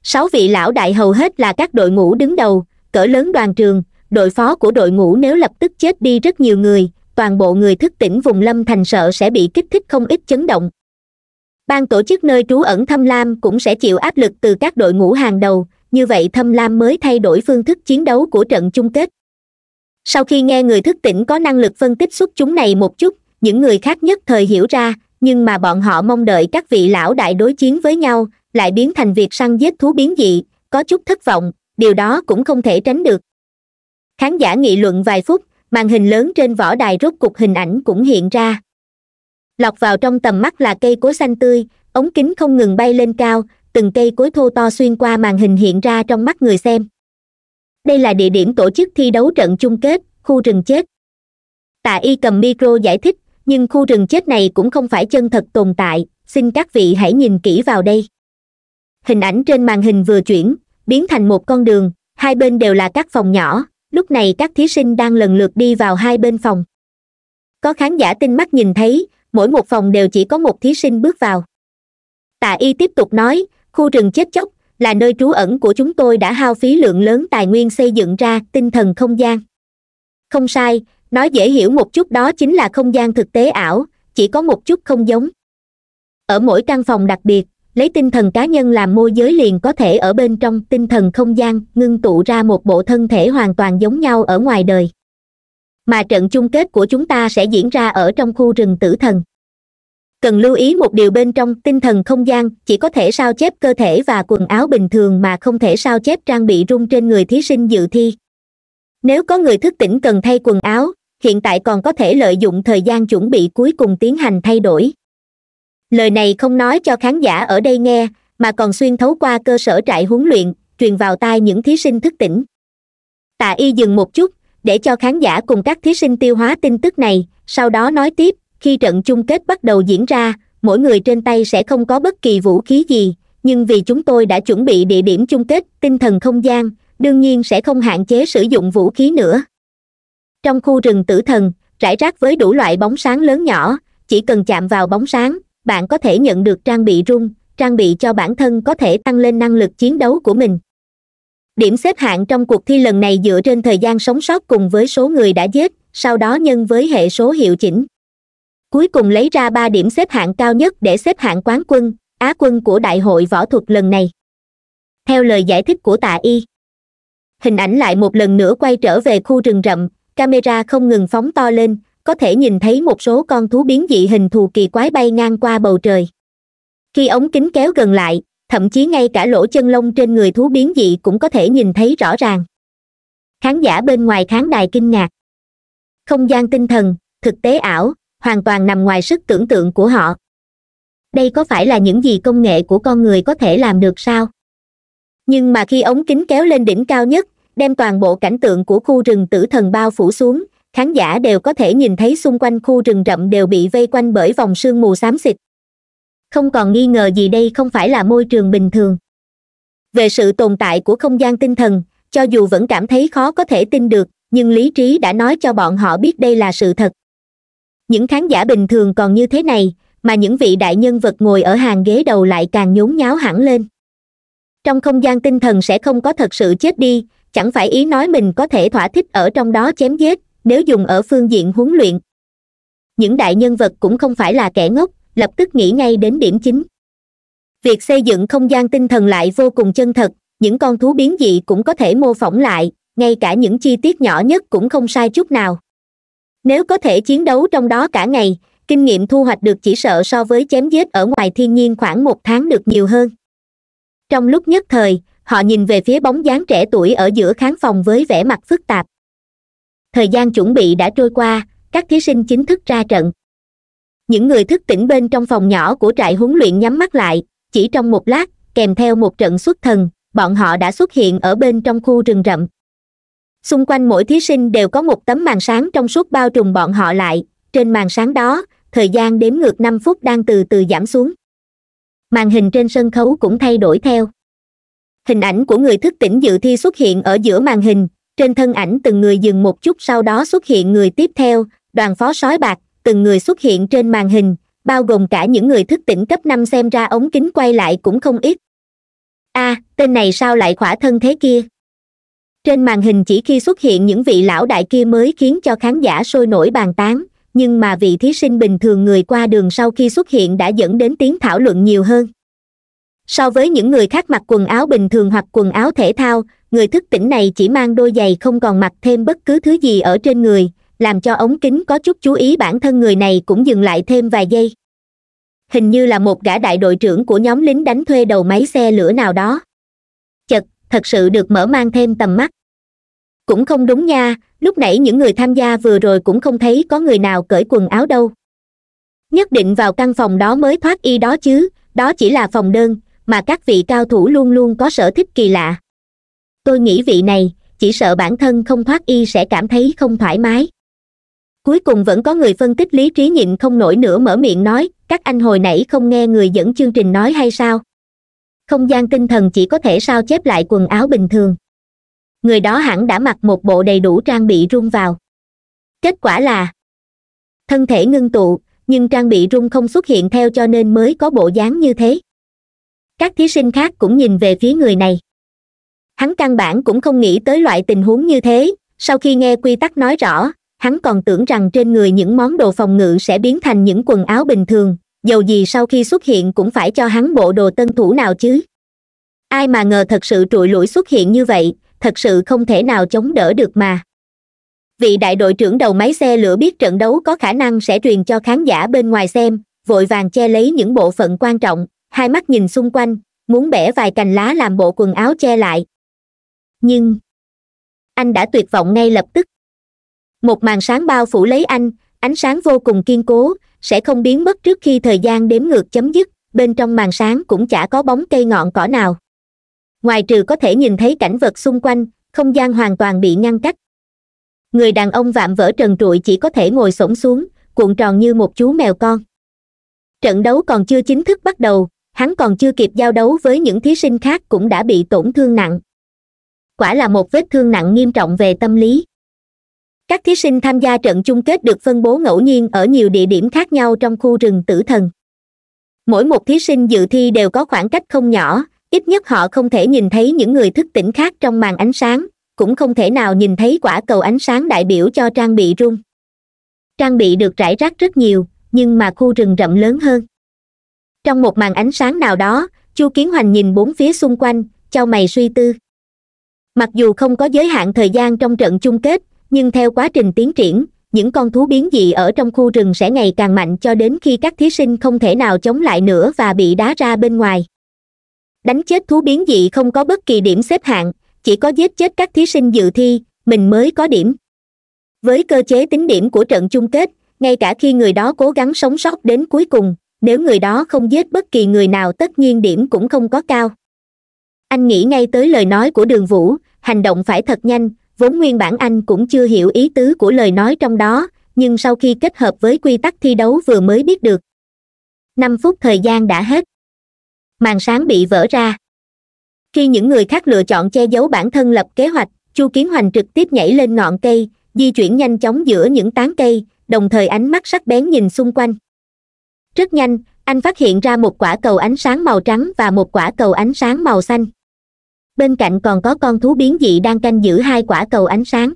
sáu vị lão đại hầu hết là các đội ngũ đứng đầu cỡ lớn đoàn trường đội phó của đội ngũ nếu lập tức chết đi rất nhiều người toàn bộ người thức tỉnh vùng lâm thành sợ sẽ bị kích thích không ít chấn động ban tổ chức nơi trú ẩn thâm lam cũng sẽ chịu áp lực từ các đội ngũ hàng đầu như vậy thâm lam mới thay đổi phương thức chiến đấu của trận chung kết sau khi nghe người thức tỉnh có năng lực phân tích xuất chúng này một chút những người khác nhất thời hiểu ra nhưng mà bọn họ mong đợi các vị lão đại đối chiến với nhau lại biến thành việc săn giết thú biến dị có chút thất vọng điều đó cũng không thể tránh được khán giả nghị luận vài phút màn hình lớn trên võ đài rút cục hình ảnh cũng hiện ra lọt vào trong tầm mắt là cây cối xanh tươi ống kính không ngừng bay lên cao từng cây cối thô to xuyên qua màn hình hiện ra trong mắt người xem đây là địa điểm tổ chức thi đấu trận chung kết khu rừng chết tạ y cầm micro giải thích nhưng khu rừng chết này cũng không phải chân thật tồn tại xin các vị hãy nhìn kỹ vào đây hình ảnh trên màn hình vừa chuyển biến thành một con đường hai bên đều là các phòng nhỏ lúc này các thí sinh đang lần lượt đi vào hai bên phòng có khán giả tinh mắt nhìn thấy mỗi một phòng đều chỉ có một thí sinh bước vào tạ y tiếp tục nói khu rừng chết chóc là nơi trú ẩn của chúng tôi đã hao phí lượng lớn tài nguyên xây dựng ra tinh thần không gian không sai nói dễ hiểu một chút đó chính là không gian thực tế ảo chỉ có một chút không giống ở mỗi căn phòng đặc biệt lấy tinh thần cá nhân làm môi giới liền có thể ở bên trong tinh thần không gian ngưng tụ ra một bộ thân thể hoàn toàn giống nhau ở ngoài đời mà trận chung kết của chúng ta sẽ diễn ra ở trong khu rừng tử thần cần lưu ý một điều bên trong tinh thần không gian chỉ có thể sao chép cơ thể và quần áo bình thường mà không thể sao chép trang bị rung trên người thí sinh dự thi nếu có người thức tỉnh cần thay quần áo hiện tại còn có thể lợi dụng thời gian chuẩn bị cuối cùng tiến hành thay đổi lời này không nói cho khán giả ở đây nghe mà còn xuyên thấu qua cơ sở trại huấn luyện truyền vào tai những thí sinh thức tỉnh tạ y dừng một chút để cho khán giả cùng các thí sinh tiêu hóa tin tức này sau đó nói tiếp khi trận chung kết bắt đầu diễn ra mỗi người trên tay sẽ không có bất kỳ vũ khí gì nhưng vì chúng tôi đã chuẩn bị địa điểm chung kết tinh thần không gian đương nhiên sẽ không hạn chế sử dụng vũ khí nữa trong khu rừng tử thần rải rác với đủ loại bóng sáng lớn nhỏ chỉ cần chạm vào bóng sáng bạn có thể nhận được trang bị rung trang bị cho bản thân có thể tăng lên năng lực chiến đấu của mình điểm xếp hạng trong cuộc thi lần này dựa trên thời gian sống sót cùng với số người đã giết sau đó nhân với hệ số hiệu chỉnh cuối cùng lấy ra ba điểm xếp hạng cao nhất để xếp hạng quán quân á quân của đại hội võ thuật lần này theo lời giải thích của tạ y hình ảnh lại một lần nữa quay trở về khu rừng rậm camera không ngừng phóng to lên có thể nhìn thấy một số con thú biến dị hình thù kỳ quái bay ngang qua bầu trời khi ống kính kéo gần lại thậm chí ngay cả lỗ chân lông trên người thú biến dị cũng có thể nhìn thấy rõ ràng khán giả bên ngoài khán đài kinh ngạc không gian tinh thần thực tế ảo hoàn toàn nằm ngoài sức tưởng tượng của họ đây có phải là những gì công nghệ của con người có thể làm được sao nhưng mà khi ống kính kéo lên đỉnh cao nhất đem toàn bộ cảnh tượng của khu rừng tử thần bao phủ xuống khán giả đều có thể nhìn thấy xung quanh khu rừng rậm đều bị vây quanh bởi vòng sương mù xám xịt không còn nghi ngờ gì đây không phải là môi trường bình thường về sự tồn tại của không gian tinh thần cho dù vẫn cảm thấy khó có thể tin được nhưng lý trí đã nói cho bọn họ biết đây là sự thật những khán giả bình thường còn như thế này mà những vị đại nhân vật ngồi ở hàng ghế đầu lại càng nhốn nháo hẳn lên trong không gian tinh thần sẽ không có thật sự chết đi chẳng phải ý nói mình có thể thỏa thích ở trong đó chém giết nếu dùng ở phương diện huấn luyện những đại nhân vật cũng không phải là kẻ ngốc lập tức nghĩ ngay đến điểm chính việc xây dựng không gian tinh thần lại vô cùng chân thật những con thú biến dị cũng có thể mô phỏng lại ngay cả những chi tiết nhỏ nhất cũng không sai chút nào nếu có thể chiến đấu trong đó cả ngày kinh nghiệm thu hoạch được chỉ sợ so với chém giết ở ngoài thiên nhiên khoảng một tháng được nhiều hơn trong lúc nhất thời họ nhìn về phía bóng dáng trẻ tuổi ở giữa khán phòng với vẻ mặt phức tạp thời gian chuẩn bị đã trôi qua các thí sinh chính thức ra trận những người thức tỉnh bên trong phòng nhỏ của trại huấn luyện nhắm mắt lại chỉ trong một lát kèm theo một trận xuất thần bọn họ đã xuất hiện ở bên trong khu rừng rậm xung quanh mỗi thí sinh đều có một tấm màn sáng trong suốt bao trùm bọn họ lại trên màn sáng đó thời gian đếm ngược năm phút đang từ từ giảm xuống màn hình trên sân khấu cũng thay đổi theo hình ảnh của người thức tỉnh dự thi xuất hiện ở giữa màn hình trên thân ảnh từng người dừng một chút sau đó xuất hiện người tiếp theo đoàn phó sói bạc từng người xuất hiện trên màn hình bao gồm cả những người thức tỉnh cấp năm xem ra ống kính quay lại cũng không ít a à, tên này sao lại khỏa thân thế kia trên màn hình chỉ khi xuất hiện những vị lão đại kia mới khiến cho khán giả sôi nổi bàn tán nhưng mà vị thí sinh bình thường người qua đường sau khi xuất hiện đã dẫn đến tiếng thảo luận nhiều hơn so với những người khác mặc quần áo bình thường hoặc quần áo thể thao người thức tỉnh này chỉ mang đôi giày không còn mặc thêm bất cứ thứ gì ở trên người làm cho ống kính có chút chú ý bản thân người này cũng dừng lại thêm vài giây hình như là một gã đại đội trưởng của nhóm lính đánh thuê đầu máy xe lửa nào đó chật thật sự được mở mang thêm tầm mắt cũng không đúng nha lúc nãy những người tham gia vừa rồi cũng không thấy có người nào cởi quần áo đâu nhất định vào căn phòng đó mới thoát y đó chứ đó chỉ là phòng đơn mà các vị cao thủ luôn luôn có sở thích kỳ lạ tôi nghĩ vị này chỉ sợ bản thân không thoát y sẽ cảm thấy không thoải mái cuối cùng vẫn có người phân tích lý trí nhịn không nổi nữa mở miệng nói các anh hồi nãy không nghe người dẫn chương trình nói hay sao không gian tinh thần chỉ có thể sao chép lại quần áo bình thường người đó hẳn đã mặc một bộ đầy đủ trang bị rung vào kết quả là thân thể ngưng tụ nhưng trang bị rung không xuất hiện theo cho nên mới có bộ dáng như thế các thí sinh khác cũng nhìn về phía người này hắn căn bản cũng không nghĩ tới loại tình huống như thế sau khi nghe quy tắc nói rõ hắn còn tưởng rằng trên người những món đồ phòng ngự sẽ biến thành những quần áo bình thường dầu gì sau khi xuất hiện cũng phải cho hắn bộ đồ tân thủ nào chứ ai mà ngờ thật sự trụi lũi xuất hiện như vậy thật sự không thể nào chống đỡ được mà vị đại đội trưởng đầu máy xe lửa biết trận đấu có khả năng sẽ truyền cho khán giả bên ngoài xem vội vàng che lấy những bộ phận quan trọng hai mắt nhìn xung quanh muốn bẻ vài cành lá làm bộ quần áo che lại nhưng anh đã tuyệt vọng ngay lập tức một màn sáng bao phủ lấy anh ánh sáng vô cùng kiên cố sẽ không biến mất trước khi thời gian đếm ngược chấm dứt bên trong màn sáng cũng chả có bóng cây ngọn cỏ nào ngoài trừ có thể nhìn thấy cảnh vật xung quanh không gian hoàn toàn bị ngăn cách người đàn ông vạm vỡ trần trụi chỉ có thể ngồi s xuống cuộn tròn như một chú mèo con trận đấu còn chưa chính thức bắt đầu hắn còn chưa kịp giao đấu với những thí sinh khác cũng đã bị tổn thương nặng quả là một vết thương nặng nghiêm trọng về tâm lý các thí sinh tham gia trận chung kết được phân bố ngẫu nhiên ở nhiều địa điểm khác nhau trong khu rừng tử thần mỗi một thí sinh dự thi đều có khoảng cách không nhỏ ít nhất họ không thể nhìn thấy những người thức tỉnh khác trong màn ánh sáng cũng không thể nào nhìn thấy quả cầu ánh sáng đại biểu cho trang bị rung trang bị được rải rác rất nhiều nhưng mà khu rừng rậm lớn hơn trong một màn ánh sáng nào đó chu kiến hoành nhìn bốn phía xung quanh chau mày suy tư mặc dù không có giới hạn thời gian trong trận chung kết nhưng theo quá trình tiến triển những con thú biến dị ở trong khu rừng sẽ ngày càng mạnh cho đến khi các thí sinh không thể nào chống lại nữa và bị đá ra bên ngoài đánh chết thú biến dị không có bất kỳ điểm xếp hạng chỉ có giết chết các thí sinh dự thi mình mới có điểm với cơ chế tính điểm của trận chung kết ngay cả khi người đó cố gắng sống sót đến cuối cùng nếu người đó không giết bất kỳ người nào tất nhiên điểm cũng không có cao anh nghĩ ngay tới lời nói của đường vũ hành động phải thật nhanh vốn nguyên bản anh cũng chưa hiểu ý tứ của lời nói trong đó nhưng sau khi kết hợp với quy tắc thi đấu vừa mới biết được năm phút thời gian đã hết màn sáng bị vỡ ra khi những người khác lựa chọn che giấu bản thân lập kế hoạch chu kiến hoành trực tiếp nhảy lên ngọn cây di chuyển nhanh chóng giữa những tán cây đồng thời ánh mắt sắc bén nhìn xung quanh rất nhanh anh phát hiện ra một quả cầu ánh sáng màu trắng và một quả cầu ánh sáng màu xanh bên cạnh còn có con thú biến dị đang canh giữ hai quả cầu ánh sáng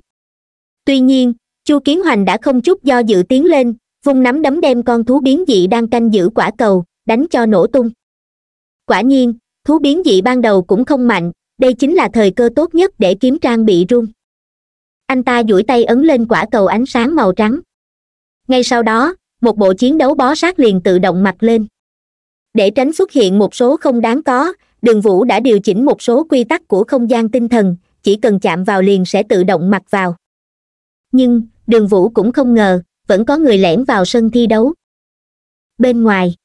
tuy nhiên chu kiến hoành đã không chút do dự tiến lên vung nắm đấm đem con thú biến dị đang canh giữ quả cầu đánh cho nổ tung quả nhiên thú biến dị ban đầu cũng không mạnh đây chính là thời cơ tốt nhất để kiếm trang bị rung anh ta duỗi tay ấn lên quả cầu ánh sáng màu trắng ngay sau đó một bộ chiến đấu bó sát liền tự động mặc lên để tránh xuất hiện một số không đáng có đường vũ đã điều chỉnh một số quy tắc của không gian tinh thần chỉ cần chạm vào liền sẽ tự động mặc vào nhưng đường vũ cũng không ngờ vẫn có người lẻn vào sân thi đấu bên ngoài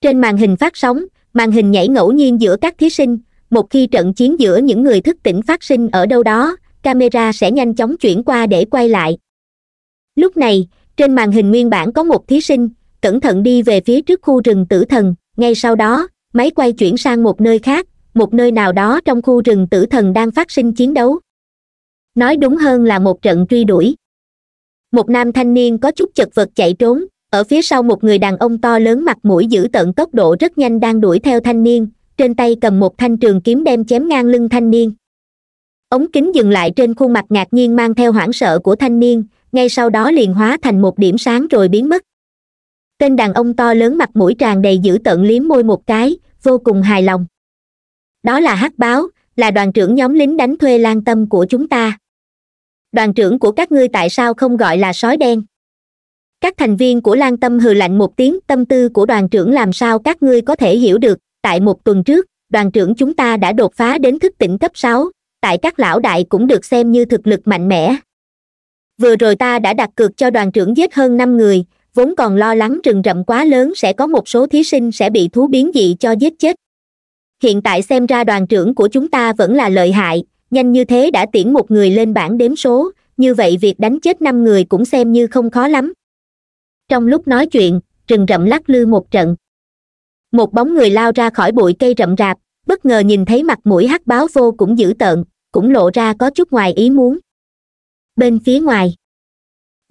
trên màn hình phát sóng màn hình nhảy ngẫu nhiên giữa các thí sinh một khi trận chiến giữa những người thức tỉnh phát sinh ở đâu đó camera sẽ nhanh chóng chuyển qua để quay lại lúc này trên màn hình nguyên bản có một thí sinh cẩn thận đi về phía trước khu rừng tử thần ngay sau đó máy quay chuyển sang một nơi khác một nơi nào đó trong khu rừng tử thần đang phát sinh chiến đấu nói đúng hơn là một trận truy đuổi một nam thanh niên có chút chật vật chạy trốn ở phía sau một người đàn ông to lớn mặt mũi giữ tận tốc độ rất nhanh đang đuổi theo thanh niên trên tay cầm một thanh trường kiếm đem chém ngang lưng thanh niên ống kính dừng lại trên khuôn mặt ngạc nhiên mang theo hoảng sợ của thanh niên ngay sau đó liền hóa thành một điểm sáng rồi biến mất tên đàn ông to lớn mặt mũi tràn đầy dữ tợn liếm môi một cái vô cùng hài lòng đó là hắc báo là đoàn trưởng nhóm lính đánh thuê lan tâm của chúng ta đoàn trưởng của các ngươi tại sao không gọi là sói đen các thành viên của lan tâm hừ lạnh một tiếng tâm tư của đoàn trưởng làm sao các ngươi có thể hiểu được tại một tuần trước đoàn trưởng chúng ta đã đột phá đến thức tỉnh cấp sáu tại các lão đại cũng được xem như thực lực mạnh mẽ vừa rồi ta đã đặt cược cho đoàn trưởng giết hơn năm người vốn còn lo lắng rừng rậm quá lớn sẽ có một số thí sinh sẽ bị thú biến dị cho giết chết hiện tại xem ra đoàn trưởng của chúng ta vẫn là lợi hại nhanh như thế đã tiễn một người lên bảng đếm số như vậy việc đánh chết năm người cũng xem như không khó lắm trong lúc nói chuyện rừng rậm lắc lư một trận một bóng người lao ra khỏi bụi cây rậm rạp bất ngờ nhìn thấy mặt mũi hắc báo vô cũng dữ tợn cũng lộ ra có chút ngoài ý muốn bên phía ngoài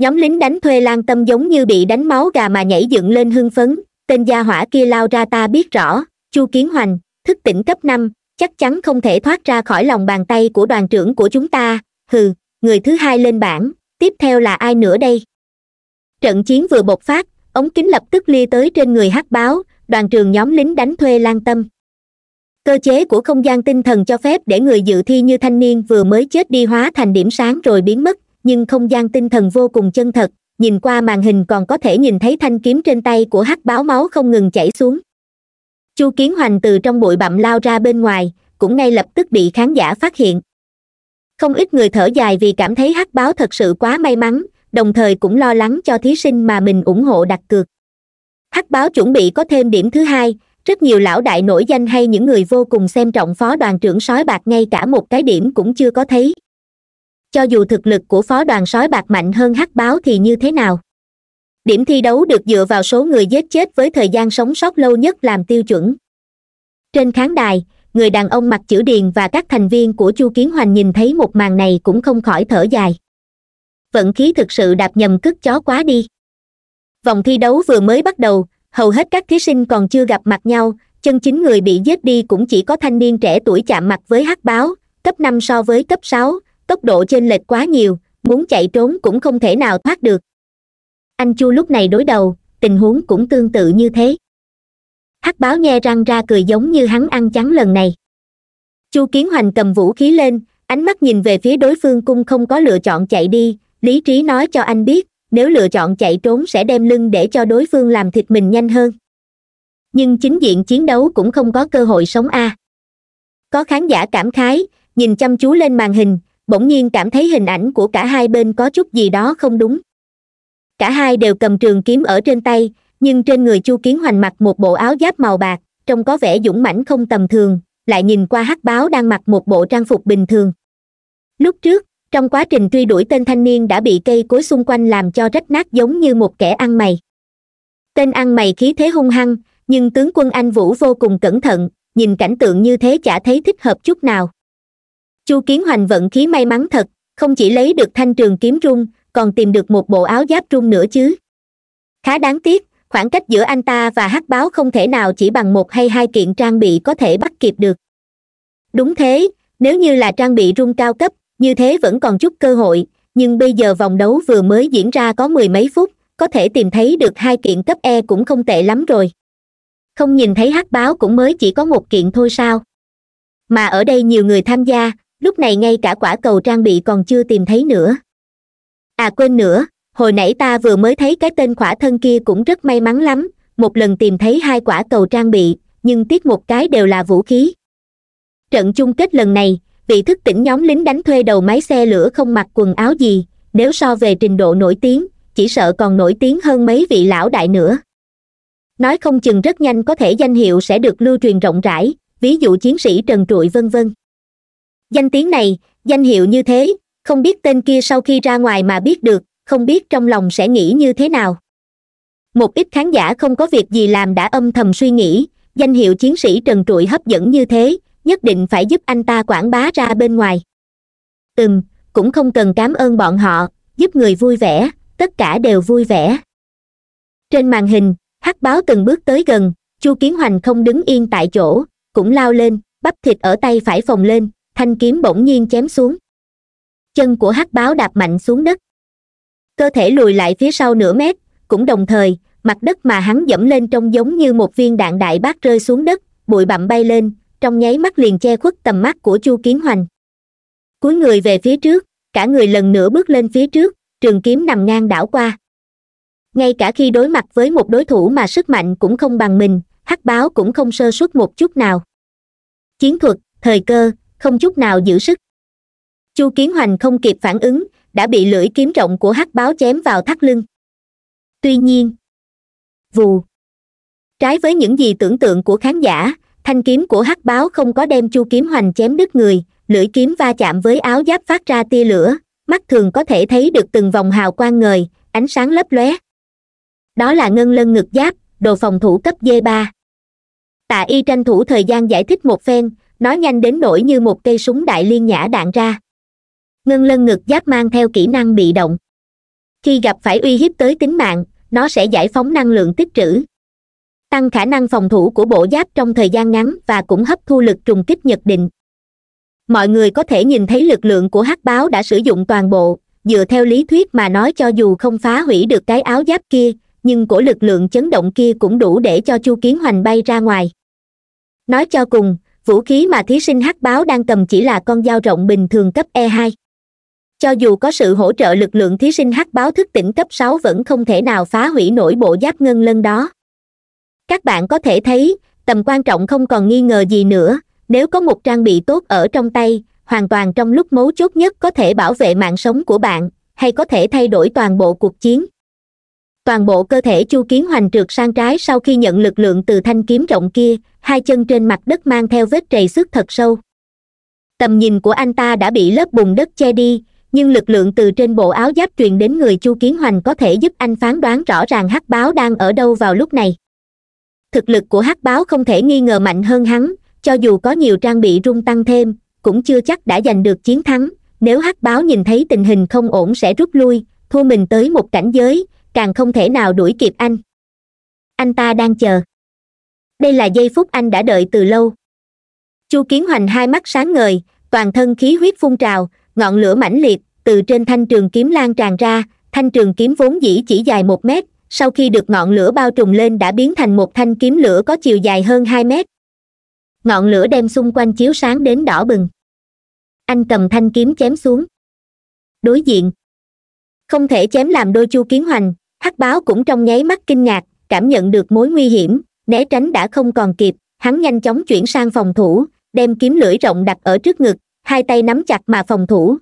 nhóm lính đánh thuê lan tâm giống như bị đánh máu gà mà nhảy dựng lên hưng phấn tên gia hỏa kia lao ra ta biết rõ chu kiến hoành thức tỉnh cấp năm chắc chắn không thể thoát ra khỏi lòng bàn tay của đoàn trưởng của chúng ta hừ người thứ hai lên bảng tiếp theo là ai nữa đây trận chiến vừa bộc phát ống kính lập tức lia tới trên người hắc báo đoàn trường nhóm lính đánh thuê lan tâm cơ chế của không gian tinh thần cho phép để người dự thi như thanh niên vừa mới chết đi hóa thành điểm sáng rồi biến mất nhưng không gian tinh thần vô cùng chân thật nhìn qua màn hình còn có thể nhìn thấy thanh kiếm trên tay của hắc báo máu không ngừng chảy xuống chu kiến hoành từ trong bụi bặm lao ra bên ngoài cũng ngay lập tức bị khán giả phát hiện không ít người thở dài vì cảm thấy hắc báo thật sự quá may mắn đồng thời cũng lo lắng cho thí sinh mà mình ủng hộ đặt cược hắc báo chuẩn bị có thêm điểm thứ hai rất nhiều lão đại nổi danh hay những người vô cùng xem trọng phó đoàn trưởng sói bạc ngay cả một cái điểm cũng chưa có thấy cho dù thực lực của phó đoàn sói bạc mạnh hơn hắc báo thì như thế nào điểm thi đấu được dựa vào số người giết chết với thời gian sống sót lâu nhất làm tiêu chuẩn trên khán đài người đàn ông mặc chữ điền và các thành viên của chu kiến hoành nhìn thấy một màn này cũng không khỏi thở dài vận khí thực sự đạp nhầm cứt chó quá đi vòng thi đấu vừa mới bắt đầu hầu hết các thí sinh còn chưa gặp mặt nhau chân chính người bị giết đi cũng chỉ có thanh niên trẻ tuổi chạm mặt với hắc báo cấp năm so với cấp sáu tốc độ trên lệch quá nhiều muốn chạy trốn cũng không thể nào thoát được anh chu lúc này đối đầu tình huống cũng tương tự như thế hắc báo nghe răng ra cười giống như hắn ăn chắn lần này chu kiến hoành cầm vũ khí lên ánh mắt nhìn về phía đối phương cung không có lựa chọn chạy đi lý trí nói cho anh biết nếu lựa chọn chạy trốn sẽ đem lưng để cho đối phương làm thịt mình nhanh hơn nhưng chính diện chiến đấu cũng không có cơ hội sống a à. có khán giả cảm khái nhìn chăm chú lên màn hình bỗng nhiên cảm thấy hình ảnh của cả hai bên có chút gì đó không đúng cả hai đều cầm trường kiếm ở trên tay nhưng trên người chu kiến hoành mặc một bộ áo giáp màu bạc trông có vẻ dũng mãnh không tầm thường lại nhìn qua hắc báo đang mặc một bộ trang phục bình thường lúc trước trong quá trình truy đuổi tên thanh niên đã bị cây cối xung quanh làm cho rách nát giống như một kẻ ăn mày tên ăn mày khí thế hung hăng nhưng tướng quân anh vũ vô cùng cẩn thận nhìn cảnh tượng như thế chả thấy thích hợp chút nào chu kiến hoành vận khí may mắn thật không chỉ lấy được thanh trường kiếm rung còn tìm được một bộ áo giáp rung nữa chứ khá đáng tiếc khoảng cách giữa anh ta và hắc báo không thể nào chỉ bằng một hay hai kiện trang bị có thể bắt kịp được đúng thế nếu như là trang bị rung cao cấp như thế vẫn còn chút cơ hội nhưng bây giờ vòng đấu vừa mới diễn ra có mười mấy phút có thể tìm thấy được hai kiện cấp e cũng không tệ lắm rồi không nhìn thấy hắc báo cũng mới chỉ có một kiện thôi sao mà ở đây nhiều người tham gia lúc này ngay cả quả cầu trang bị còn chưa tìm thấy nữa à quên nữa hồi nãy ta vừa mới thấy cái tên khỏa thân kia cũng rất may mắn lắm một lần tìm thấy hai quả cầu trang bị nhưng tiếc một cái đều là vũ khí trận chung kết lần này vị thức tỉnh nhóm lính đánh thuê đầu máy xe lửa không mặc quần áo gì nếu so về trình độ nổi tiếng chỉ sợ còn nổi tiếng hơn mấy vị lão đại nữa nói không chừng rất nhanh có thể danh hiệu sẽ được lưu truyền rộng rãi ví dụ chiến sĩ trần trụi vân vân danh tiếng này danh hiệu như thế không biết tên kia sau khi ra ngoài mà biết được không biết trong lòng sẽ nghĩ như thế nào một ít khán giả không có việc gì làm đã âm thầm suy nghĩ danh hiệu chiến sĩ trần trụi hấp dẫn như thế nhất định phải giúp anh ta quảng bá ra bên ngoài ừm cũng không cần cảm ơn bọn họ giúp người vui vẻ tất cả đều vui vẻ trên màn hình hắc báo từng bước tới gần chu kiến hoành không đứng yên tại chỗ cũng lao lên bắp thịt ở tay phải phồng lên thanh kiếm bỗng nhiên chém xuống chân của hắc báo đạp mạnh xuống đất cơ thể lùi lại phía sau nửa mét cũng đồng thời mặt đất mà hắn dẫm lên trông giống như một viên đạn đại bác rơi xuống đất bụi bặm bay lên trong nháy mắt liền che khuất tầm mắt của chu kiến hoành Cuối người về phía trước cả người lần nữa bước lên phía trước trường kiếm nằm ngang đảo qua ngay cả khi đối mặt với một đối thủ mà sức mạnh cũng không bằng mình hắc báo cũng không sơ suất một chút nào chiến thuật thời cơ không chút nào giữ sức chu kiến hoành không kịp phản ứng đã bị lưỡi kiếm rộng của hắc báo chém vào thắt lưng tuy nhiên vù trái với những gì tưởng tượng của khán giả thanh kiếm của hắc báo không có đem chu kiếm hoành chém đứt người lưỡi kiếm va chạm với áo giáp phát ra tia lửa mắt thường có thể thấy được từng vòng hào quang ngời ánh sáng lấp lóe đó là ngân lân ngực giáp đồ phòng thủ cấp d ba tạ y tranh thủ thời gian giải thích một phen nó nhanh đến nỗi như một cây súng đại liên nhã đạn ra ngân lân ngực giáp mang theo kỹ năng bị động khi gặp phải uy hiếp tới tính mạng nó sẽ giải phóng năng lượng tích trữ tăng khả năng phòng thủ của bộ giáp trong thời gian ngắn và cũng hấp thu lực trùng kích nhật định mọi người có thể nhìn thấy lực lượng của hắc báo đã sử dụng toàn bộ dựa theo lý thuyết mà nói cho dù không phá hủy được cái áo giáp kia nhưng của lực lượng chấn động kia cũng đủ để cho chu kiến hoành bay ra ngoài nói cho cùng vũ khí mà thí sinh hắc báo đang cầm chỉ là con dao rộng bình thường cấp e 2 cho dù có sự hỗ trợ lực lượng thí sinh hắc báo thức tỉnh cấp 6 vẫn không thể nào phá hủy nổi bộ giáp ngân lân đó các bạn có thể thấy tầm quan trọng không còn nghi ngờ gì nữa nếu có một trang bị tốt ở trong tay hoàn toàn trong lúc mấu chốt nhất có thể bảo vệ mạng sống của bạn hay có thể thay đổi toàn bộ cuộc chiến toàn bộ cơ thể chu kiến hoành trượt sang trái sau khi nhận lực lượng từ thanh kiếm rộng kia hai chân trên mặt đất mang theo vết trầy sức thật sâu tầm nhìn của anh ta đã bị lớp bùn đất che đi nhưng lực lượng từ trên bộ áo giáp truyền đến người chu kiến hoành có thể giúp anh phán đoán rõ ràng hắc báo đang ở đâu vào lúc này thực lực của hắc báo không thể nghi ngờ mạnh hơn hắn cho dù có nhiều trang bị rung tăng thêm cũng chưa chắc đã giành được chiến thắng nếu hắc báo nhìn thấy tình hình không ổn sẽ rút lui thua mình tới một cảnh giới càng không thể nào đuổi kịp anh anh ta đang chờ đây là giây phút anh đã đợi từ lâu chu kiến hoành hai mắt sáng ngời toàn thân khí huyết phun trào ngọn lửa mãnh liệt từ trên thanh trường kiếm lan tràn ra thanh trường kiếm vốn dĩ chỉ dài một mét sau khi được ngọn lửa bao trùm lên đã biến thành một thanh kiếm lửa có chiều dài hơn hai mét ngọn lửa đem xung quanh chiếu sáng đến đỏ bừng anh cầm thanh kiếm chém xuống đối diện không thể chém làm đôi chu kiến hoành hắc báo cũng trong nháy mắt kinh ngạc cảm nhận được mối nguy hiểm né tránh đã không còn kịp hắn nhanh chóng chuyển sang phòng thủ đem kiếm lưỡi rộng đặt ở trước ngực hai tay nắm chặt mà phòng thủ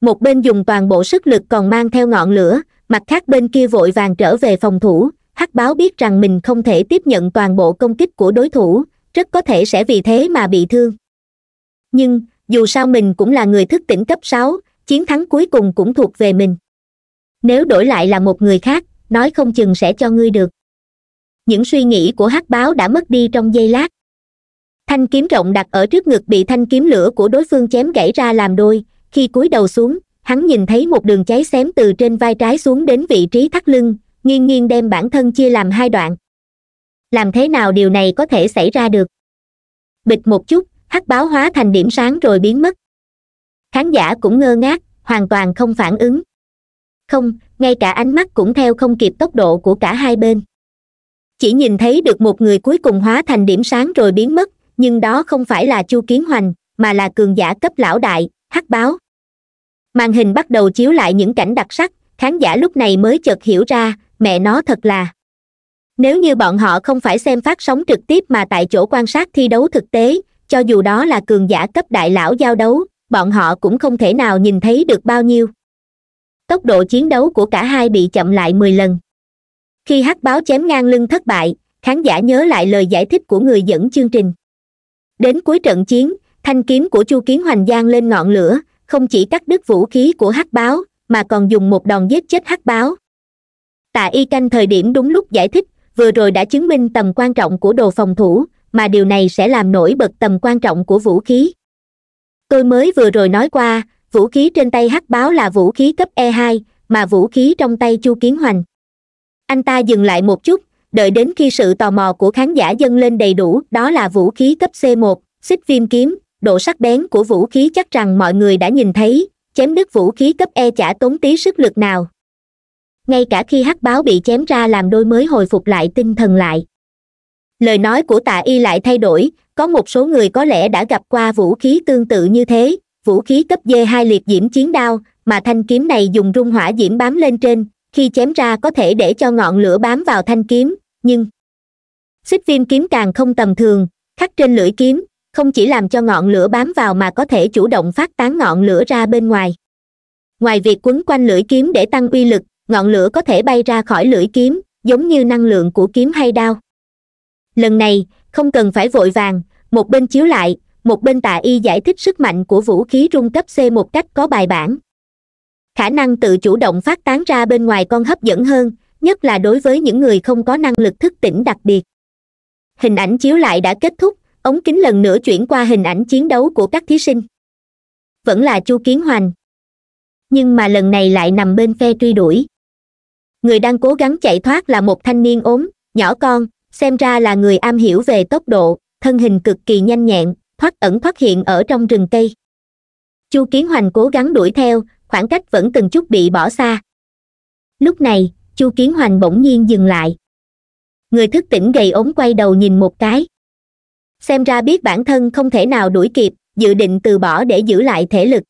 một bên dùng toàn bộ sức lực còn mang theo ngọn lửa mặt khác bên kia vội vàng trở về phòng thủ hắc báo biết rằng mình không thể tiếp nhận toàn bộ công kích của đối thủ rất có thể sẽ vì thế mà bị thương nhưng dù sao mình cũng là người thức tỉnh cấp sáu chiến thắng cuối cùng cũng thuộc về mình nếu đổi lại là một người khác nói không chừng sẽ cho ngươi được những suy nghĩ của hắc báo đã mất đi trong giây lát thanh kiếm rộng đặt ở trước ngực bị thanh kiếm lửa của đối phương chém gãy ra làm đôi khi cúi đầu xuống hắn nhìn thấy một đường cháy xém từ trên vai trái xuống đến vị trí thắt lưng nghiêng nghiêng đem bản thân chia làm hai đoạn làm thế nào điều này có thể xảy ra được bịch một chút hắc báo hóa thành điểm sáng rồi biến mất khán giả cũng ngơ ngác hoàn toàn không phản ứng không ngay cả ánh mắt cũng theo không kịp tốc độ của cả hai bên chỉ nhìn thấy được một người cuối cùng hóa thành điểm sáng rồi biến mất nhưng đó không phải là chu kiến hoành mà là cường giả cấp lão đại hắc báo màn hình bắt đầu chiếu lại những cảnh đặc sắc khán giả lúc này mới chợt hiểu ra mẹ nó thật là nếu như bọn họ không phải xem phát sóng trực tiếp mà tại chỗ quan sát thi đấu thực tế cho dù đó là cường giả cấp đại lão giao đấu bọn họ cũng không thể nào nhìn thấy được bao nhiêu tốc độ chiến đấu của cả hai bị chậm lại mười lần khi hắc báo chém ngang lưng thất bại khán giả nhớ lại lời giải thích của người dẫn chương trình đến cuối trận chiến thanh kiếm của chu kiến hoành giang lên ngọn lửa không chỉ cắt đứt vũ khí của hắc báo mà còn dùng một đòn giết chết hắc báo tạ y canh thời điểm đúng lúc giải thích vừa rồi đã chứng minh tầm quan trọng của đồ phòng thủ mà điều này sẽ làm nổi bật tầm quan trọng của vũ khí tôi mới vừa rồi nói qua vũ khí trên tay hắc báo là vũ khí cấp e hai mà vũ khí trong tay chu kiến hoành anh ta dừng lại một chút đợi đến khi sự tò mò của khán giả dâng lên đầy đủ đó là vũ khí cấp c một xích viêm kiếm độ sắc bén của vũ khí chắc rằng mọi người đã nhìn thấy chém đứt vũ khí cấp e chả tốn tí sức lực nào ngay cả khi hắc báo bị chém ra làm đôi mới hồi phục lại tinh thần lại lời nói của tạ y lại thay đổi có một số người có lẽ đã gặp qua vũ khí tương tự như thế vũ khí cấp d hai liệt diễm chiến đao mà thanh kiếm này dùng rung hỏa diễm bám lên trên khi chém ra có thể để cho ngọn lửa bám vào thanh kiếm nhưng xích viêm kiếm càng không tầm thường khắc trên lưỡi kiếm không chỉ làm cho ngọn lửa bám vào mà có thể chủ động phát tán ngọn lửa ra bên ngoài ngoài việc quấn quanh lưỡi kiếm để tăng uy lực ngọn lửa có thể bay ra khỏi lưỡi kiếm giống như năng lượng của kiếm hay đao lần này không cần phải vội vàng một bên chiếu lại một bên tạ y giải thích sức mạnh của vũ khí rung cấp c một cách có bài bản khả năng tự chủ động phát tán ra bên ngoài con hấp dẫn hơn nhất là đối với những người không có năng lực thức tỉnh đặc biệt hình ảnh chiếu lại đã kết thúc ống kính lần nữa chuyển qua hình ảnh chiến đấu của các thí sinh vẫn là chu kiến hoành nhưng mà lần này lại nằm bên phe truy đuổi người đang cố gắng chạy thoát là một thanh niên ốm nhỏ con xem ra là người am hiểu về tốc độ thân hình cực kỳ nhanh nhẹn thoát ẩn thoát hiện ở trong rừng cây chu kiến hoành cố gắng đuổi theo khoảng cách vẫn từng chút bị bỏ xa lúc này chu kiến hoành bỗng nhiên dừng lại người thức tỉnh gầy ốm quay đầu nhìn một cái xem ra biết bản thân không thể nào đuổi kịp dự định từ bỏ để giữ lại thể lực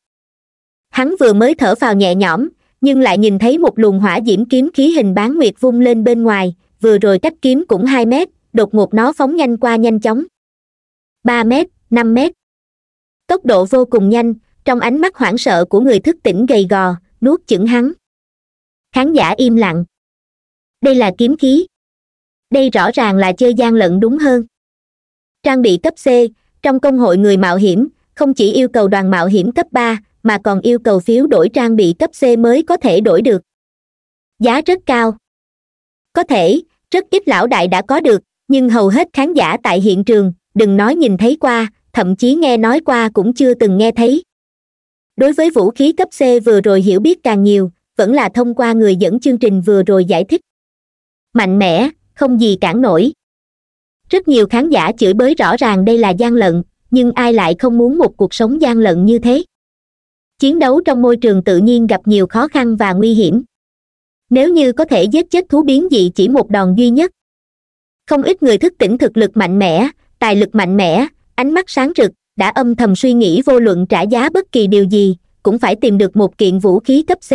hắn vừa mới thở vào nhẹ nhõm nhưng lại nhìn thấy một luồng hỏa diễm kiếm khí hình bán nguyệt vung lên bên ngoài vừa rồi cách kiếm cũng hai mét đột ngột nó phóng nhanh qua nhanh chóng ba mét năm mét tốc độ vô cùng nhanh trong ánh mắt hoảng sợ của người thức tỉnh gầy gò nuốt chửng hắn khán giả im lặng đây là kiếm khí đây rõ ràng là chơi gian lận đúng hơn trang bị cấp c trong công hội người mạo hiểm không chỉ yêu cầu đoàn mạo hiểm cấp ba mà còn yêu cầu phiếu đổi trang bị cấp c mới có thể đổi được giá rất cao có thể rất ít lão đại đã có được nhưng hầu hết khán giả tại hiện trường đừng nói nhìn thấy qua thậm chí nghe nói qua cũng chưa từng nghe thấy đối với vũ khí cấp c vừa rồi hiểu biết càng nhiều vẫn là thông qua người dẫn chương trình vừa rồi giải thích mạnh mẽ không gì cản nổi rất nhiều khán giả chửi bới rõ ràng đây là gian lận nhưng ai lại không muốn một cuộc sống gian lận như thế chiến đấu trong môi trường tự nhiên gặp nhiều khó khăn và nguy hiểm nếu như có thể giết chết thú biến dị chỉ một đòn duy nhất không ít người thức tỉnh thực lực mạnh mẽ tài lực mạnh mẽ ánh mắt sáng rực đã âm thầm suy nghĩ vô luận trả giá bất kỳ điều gì cũng phải tìm được một kiện vũ khí cấp c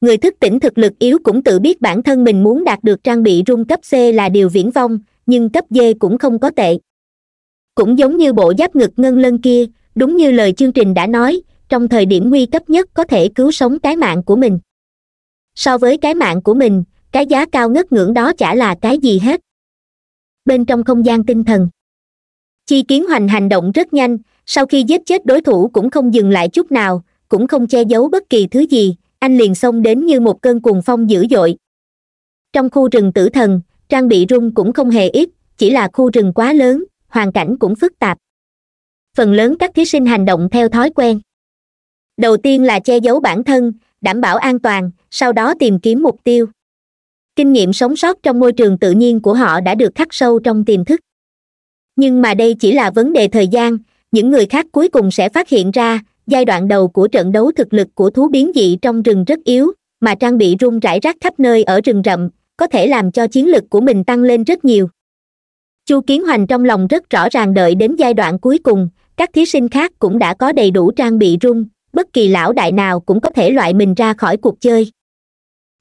người thức tỉnh thực lực yếu cũng tự biết bản thân mình muốn đạt được trang bị rung cấp c là điều viễn vông nhưng cấp d cũng không có tệ cũng giống như bộ giáp ngực ngân lân kia đúng như lời chương trình đã nói trong thời điểm nguy cấp nhất có thể cứu sống cái mạng của mình so với cái mạng của mình cái giá cao ngất ngưỡng đó chả là cái gì hết bên trong không gian tinh thần chi kiến hoành hành động rất nhanh sau khi giết chết đối thủ cũng không dừng lại chút nào cũng không che giấu bất kỳ thứ gì anh liền xông đến như một cơn cuồng phong dữ dội trong khu rừng tử thần trang bị rung cũng không hề ít chỉ là khu rừng quá lớn hoàn cảnh cũng phức tạp phần lớn các thí sinh hành động theo thói quen đầu tiên là che giấu bản thân đảm bảo an toàn sau đó tìm kiếm mục tiêu kinh nghiệm sống sót trong môi trường tự nhiên của họ đã được khắc sâu trong tiềm thức nhưng mà đây chỉ là vấn đề thời gian những người khác cuối cùng sẽ phát hiện ra giai đoạn đầu của trận đấu thực lực của thú biến dị trong rừng rất yếu mà trang bị rung rải rác khắp nơi ở rừng rậm có thể làm cho chiến lực của mình tăng lên rất nhiều chu kiến hoành trong lòng rất rõ ràng đợi đến giai đoạn cuối cùng các thí sinh khác cũng đã có đầy đủ trang bị rung bất kỳ lão đại nào cũng có thể loại mình ra khỏi cuộc chơi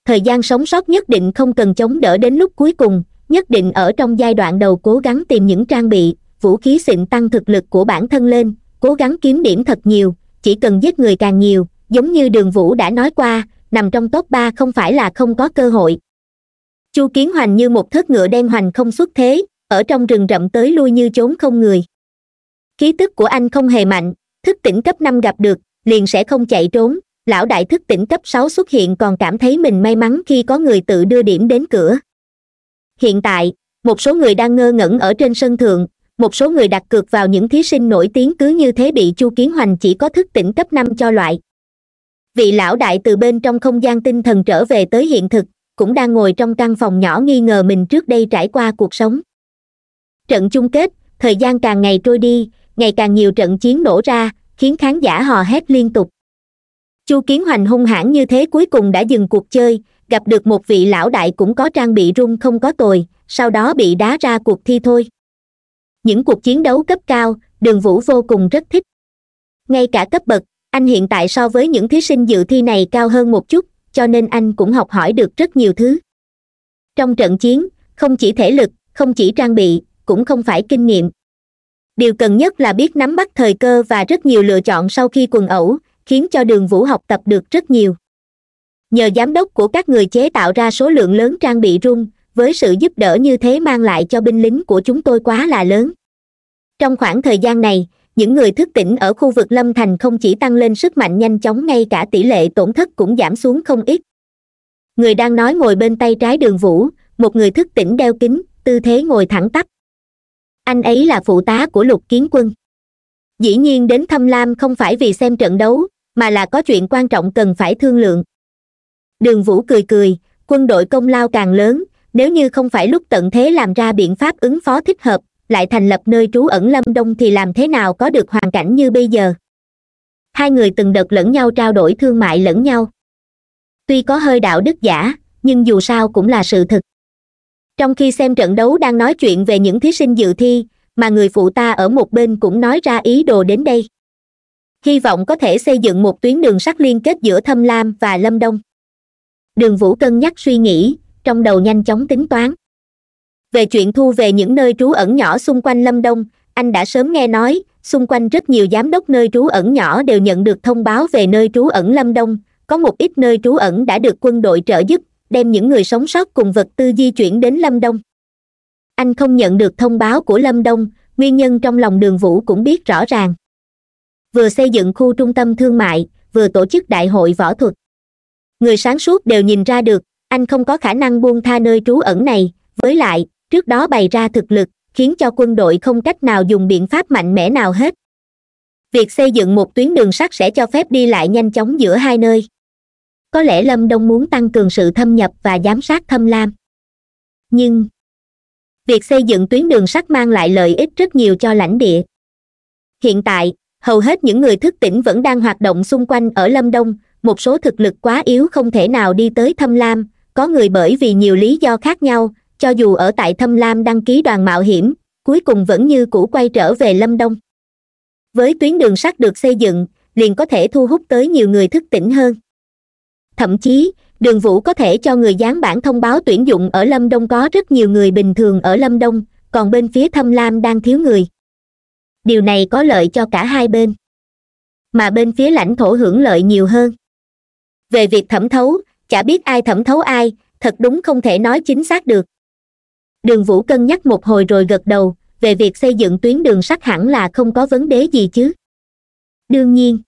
thời gian sống sót nhất định không cần chống đỡ đến lúc cuối cùng nhất định ở trong giai đoạn đầu cố gắng tìm những trang bị vũ khí xịn tăng thực lực của bản thân lên cố gắng kiếm điểm thật nhiều chỉ cần giết người càng nhiều giống như đường vũ đã nói qua nằm trong top ba không phải là không có cơ hội chu kiến hoành như một thớt ngựa đen hoành không xuất thế ở trong rừng rậm tới lui như trốn không người khí tức của anh không hề mạnh thức tỉnh cấp năm gặp được liền sẽ không chạy trốn lão đại thức tỉnh cấp sáu xuất hiện còn cảm thấy mình may mắn khi có người tự đưa điểm đến cửa hiện tại một số người đang ngơ ngẩn ở trên sân thượng một số người đặt cược vào những thí sinh nổi tiếng cứ như thế bị chu kiến hoành chỉ có thức tỉnh cấp năm cho loại vị lão đại từ bên trong không gian tinh thần trở về tới hiện thực cũng đang ngồi trong căn phòng nhỏ nghi ngờ mình trước đây trải qua cuộc sống trận chung kết thời gian càng ngày trôi đi ngày càng nhiều trận chiến nổ ra khiến khán giả hò hét liên tục chu kiến hoành hung hãn như thế cuối cùng đã dừng cuộc chơi gặp được một vị lão đại cũng có trang bị rung không có tồi sau đó bị đá ra cuộc thi thôi những cuộc chiến đấu cấp cao đường vũ vô cùng rất thích ngay cả cấp bậc anh hiện tại so với những thí sinh dự thi này cao hơn một chút cho nên anh cũng học hỏi được rất nhiều thứ trong trận chiến không chỉ thể lực không chỉ trang bị cũng không phải kinh nghiệm điều cần nhất là biết nắm bắt thời cơ và rất nhiều lựa chọn sau khi quần ẩu khiến cho đường vũ học tập được rất nhiều nhờ giám đốc của các người chế tạo ra số lượng lớn trang bị rung với sự giúp đỡ như thế mang lại cho binh lính của chúng tôi quá là lớn trong khoảng thời gian này những người thức tỉnh ở khu vực lâm thành không chỉ tăng lên sức mạnh nhanh chóng ngay cả tỷ lệ tổn thất cũng giảm xuống không ít người đang nói ngồi bên tay trái đường vũ một người thức tỉnh đeo kính tư thế ngồi thẳng tắp anh ấy là phụ tá của lục kiến quân dĩ nhiên đến thăm lam không phải vì xem trận đấu mà là có chuyện quan trọng cần phải thương lượng đường vũ cười cười quân đội công lao càng lớn nếu như không phải lúc tận thế làm ra biện pháp ứng phó thích hợp lại thành lập nơi trú ẩn lâm đông thì làm thế nào có được hoàn cảnh như bây giờ hai người từng đợt lẫn nhau trao đổi thương mại lẫn nhau tuy có hơi đạo đức giả nhưng dù sao cũng là sự thực trong khi xem trận đấu đang nói chuyện về những thí sinh dự thi mà người phụ ta ở một bên cũng nói ra ý đồ đến đây hy vọng có thể xây dựng một tuyến đường sắt liên kết giữa thâm lam và lâm đông đường vũ cân nhắc suy nghĩ trong đầu nhanh chóng tính toán về chuyện thu về những nơi trú ẩn nhỏ xung quanh lâm đông anh đã sớm nghe nói xung quanh rất nhiều giám đốc nơi trú ẩn nhỏ đều nhận được thông báo về nơi trú ẩn lâm đông có một ít nơi trú ẩn đã được quân đội trợ giúp đem những người sống sót cùng vật tư di chuyển đến lâm đông anh không nhận được thông báo của lâm đông nguyên nhân trong lòng đường vũ cũng biết rõ ràng vừa xây dựng khu trung tâm thương mại vừa tổ chức đại hội võ thuật người sáng suốt đều nhìn ra được anh không có khả năng buông tha nơi trú ẩn này với lại trước đó bày ra thực lực khiến cho quân đội không cách nào dùng biện pháp mạnh mẽ nào hết việc xây dựng một tuyến đường sắt sẽ cho phép đi lại nhanh chóng giữa hai nơi có lẽ lâm đông muốn tăng cường sự thâm nhập và giám sát thâm lam nhưng việc xây dựng tuyến đường sắt mang lại lợi ích rất nhiều cho lãnh địa hiện tại hầu hết những người thức tỉnh vẫn đang hoạt động xung quanh ở lâm đông một số thực lực quá yếu không thể nào đi tới thâm lam có người bởi vì nhiều lý do khác nhau cho dù ở tại thâm lam đăng ký đoàn mạo hiểm cuối cùng vẫn như cũ quay trở về lâm đông với tuyến đường sắt được xây dựng liền có thể thu hút tới nhiều người thức tỉnh hơn thậm chí đường vũ có thể cho người dán bản thông báo tuyển dụng ở lâm đông có rất nhiều người bình thường ở lâm đông còn bên phía thâm lam đang thiếu người điều này có lợi cho cả hai bên mà bên phía lãnh thổ hưởng lợi nhiều hơn về việc thẩm thấu chả biết ai thẩm thấu ai thật đúng không thể nói chính xác được đường vũ cân nhắc một hồi rồi gật đầu về việc xây dựng tuyến đường sắt hẳn là không có vấn đề gì chứ đương nhiên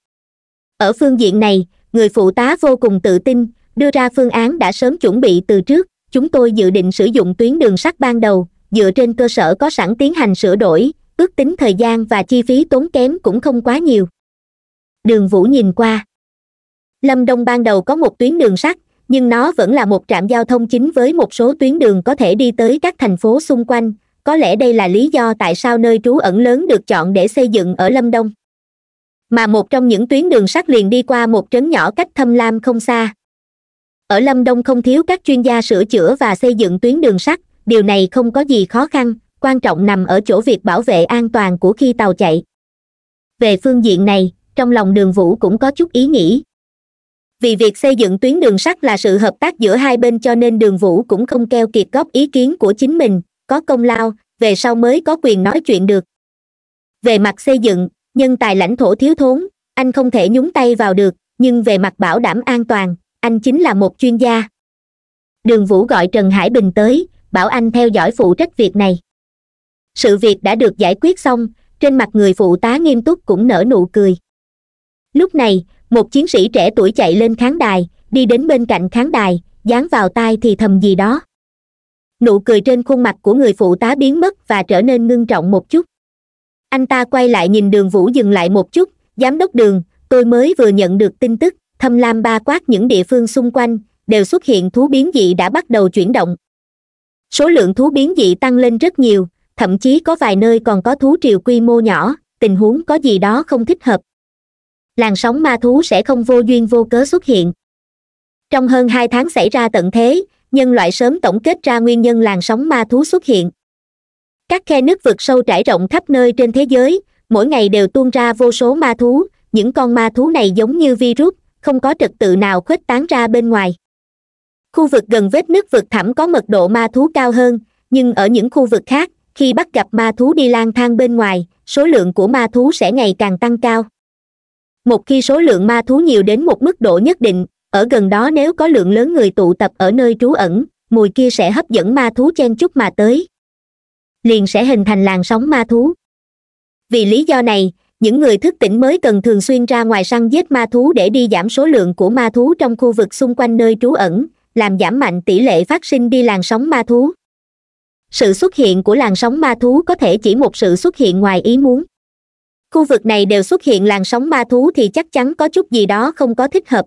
ở phương diện này người phụ tá vô cùng tự tin đưa ra phương án đã sớm chuẩn bị từ trước chúng tôi dự định sử dụng tuyến đường sắt ban đầu dựa trên cơ sở có sẵn tiến hành sửa đổi ước tính thời gian và chi phí tốn kém cũng không quá nhiều đường vũ nhìn qua lâm đông ban đầu có một tuyến đường sắt nhưng nó vẫn là một trạm giao thông chính với một số tuyến đường có thể đi tới các thành phố xung quanh có lẽ đây là lý do tại sao nơi trú ẩn lớn được chọn để xây dựng ở lâm đông mà một trong những tuyến đường sắt liền đi qua một trấn nhỏ cách thâm lam không xa ở lâm đông không thiếu các chuyên gia sửa chữa và xây dựng tuyến đường sắt điều này không có gì khó khăn quan trọng nằm ở chỗ việc bảo vệ an toàn của khi tàu chạy về phương diện này trong lòng đường vũ cũng có chút ý nghĩ vì việc xây dựng tuyến đường sắt là sự hợp tác giữa hai bên cho nên đường vũ cũng không keo kiệt góp ý kiến của chính mình có công lao về sau mới có quyền nói chuyện được về mặt xây dựng nhân tài lãnh thổ thiếu thốn anh không thể nhúng tay vào được nhưng về mặt bảo đảm an toàn anh chính là một chuyên gia đường vũ gọi trần hải bình tới bảo anh theo dõi phụ trách việc này sự việc đã được giải quyết xong trên mặt người phụ tá nghiêm túc cũng nở nụ cười lúc này một chiến sĩ trẻ tuổi chạy lên khán đài đi đến bên cạnh khán đài dán vào tai thì thầm gì đó nụ cười trên khuôn mặt của người phụ tá biến mất và trở nên ngưng trọng một chút anh ta quay lại nhìn đường vũ dừng lại một chút giám đốc đường tôi mới vừa nhận được tin tức thâm lam ba quát những địa phương xung quanh đều xuất hiện thú biến dị đã bắt đầu chuyển động số lượng thú biến dị tăng lên rất nhiều thậm chí có vài nơi còn có thú triều quy mô nhỏ tình huống có gì đó không thích hợp làn sóng ma thú sẽ không vô duyên vô cớ xuất hiện trong hơn hai tháng xảy ra tận thế nhân loại sớm tổng kết ra nguyên nhân làn sóng ma thú xuất hiện các khe nước vực sâu trải rộng khắp nơi trên thế giới mỗi ngày đều tuôn ra vô số ma thú những con ma thú này giống như virus không có trật tự nào khuếch tán ra bên ngoài khu vực gần vết nước vực thẳm có mật độ ma thú cao hơn nhưng ở những khu vực khác khi bắt gặp ma thú đi lang thang bên ngoài số lượng của ma thú sẽ ngày càng tăng cao một khi số lượng ma thú nhiều đến một mức độ nhất định ở gần đó nếu có lượng lớn người tụ tập ở nơi trú ẩn mùi kia sẽ hấp dẫn ma thú chen chúc mà tới liền sẽ hình thành làn sóng ma thú vì lý do này những người thức tỉnh mới cần thường xuyên ra ngoài săn giết ma thú để đi giảm số lượng của ma thú trong khu vực xung quanh nơi trú ẩn làm giảm mạnh tỷ lệ phát sinh đi làn sóng ma thú sự xuất hiện của làn sóng ma thú có thể chỉ một sự xuất hiện ngoài ý muốn khu vực này đều xuất hiện làn sóng ma thú thì chắc chắn có chút gì đó không có thích hợp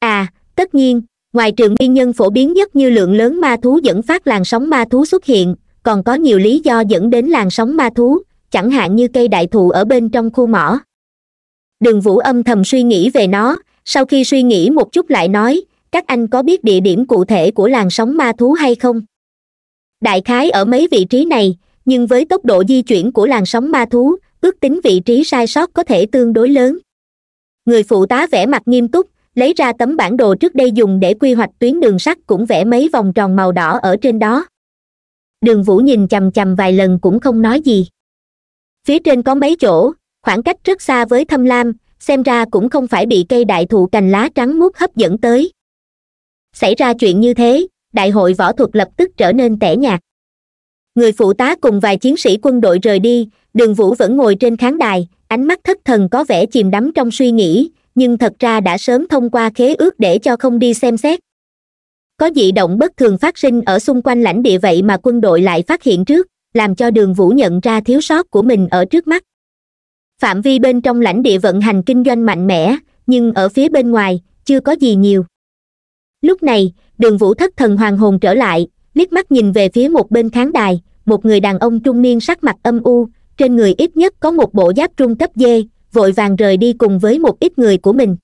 à tất nhiên ngoài trường nguyên nhân phổ biến nhất như lượng lớn ma thú dẫn phát làn sóng ma thú xuất hiện còn có nhiều lý do dẫn đến làn sóng ma thú chẳng hạn như cây đại thụ ở bên trong khu mỏ đường vũ âm thầm suy nghĩ về nó sau khi suy nghĩ một chút lại nói các anh có biết địa điểm cụ thể của làn sóng ma thú hay không đại khái ở mấy vị trí này nhưng với tốc độ di chuyển của làn sóng ma thú ước tính vị trí sai sót có thể tương đối lớn người phụ tá vẽ mặt nghiêm túc lấy ra tấm bản đồ trước đây dùng để quy hoạch tuyến đường sắt cũng vẽ mấy vòng tròn màu đỏ ở trên đó đường vũ nhìn chằm chằm vài lần cũng không nói gì phía trên có mấy chỗ khoảng cách rất xa với thâm lam xem ra cũng không phải bị cây đại thụ cành lá trắng mút hấp dẫn tới xảy ra chuyện như thế đại hội võ thuật lập tức trở nên tẻ nhạt người phụ tá cùng vài chiến sĩ quân đội rời đi đường vũ vẫn ngồi trên khán đài ánh mắt thất thần có vẻ chìm đắm trong suy nghĩ nhưng thật ra đã sớm thông qua khế ước để cho không đi xem xét có dị động bất thường phát sinh ở xung quanh lãnh địa vậy mà quân đội lại phát hiện trước làm cho đường vũ nhận ra thiếu sót của mình ở trước mắt phạm vi bên trong lãnh địa vận hành kinh doanh mạnh mẽ nhưng ở phía bên ngoài chưa có gì nhiều lúc này đường vũ thất thần hoàng hồn trở lại liếc mắt nhìn về phía một bên khán đài một người đàn ông trung niên sắc mặt âm u trên người ít nhất có một bộ giáp trung cấp dê vội vàng rời đi cùng với một ít người của mình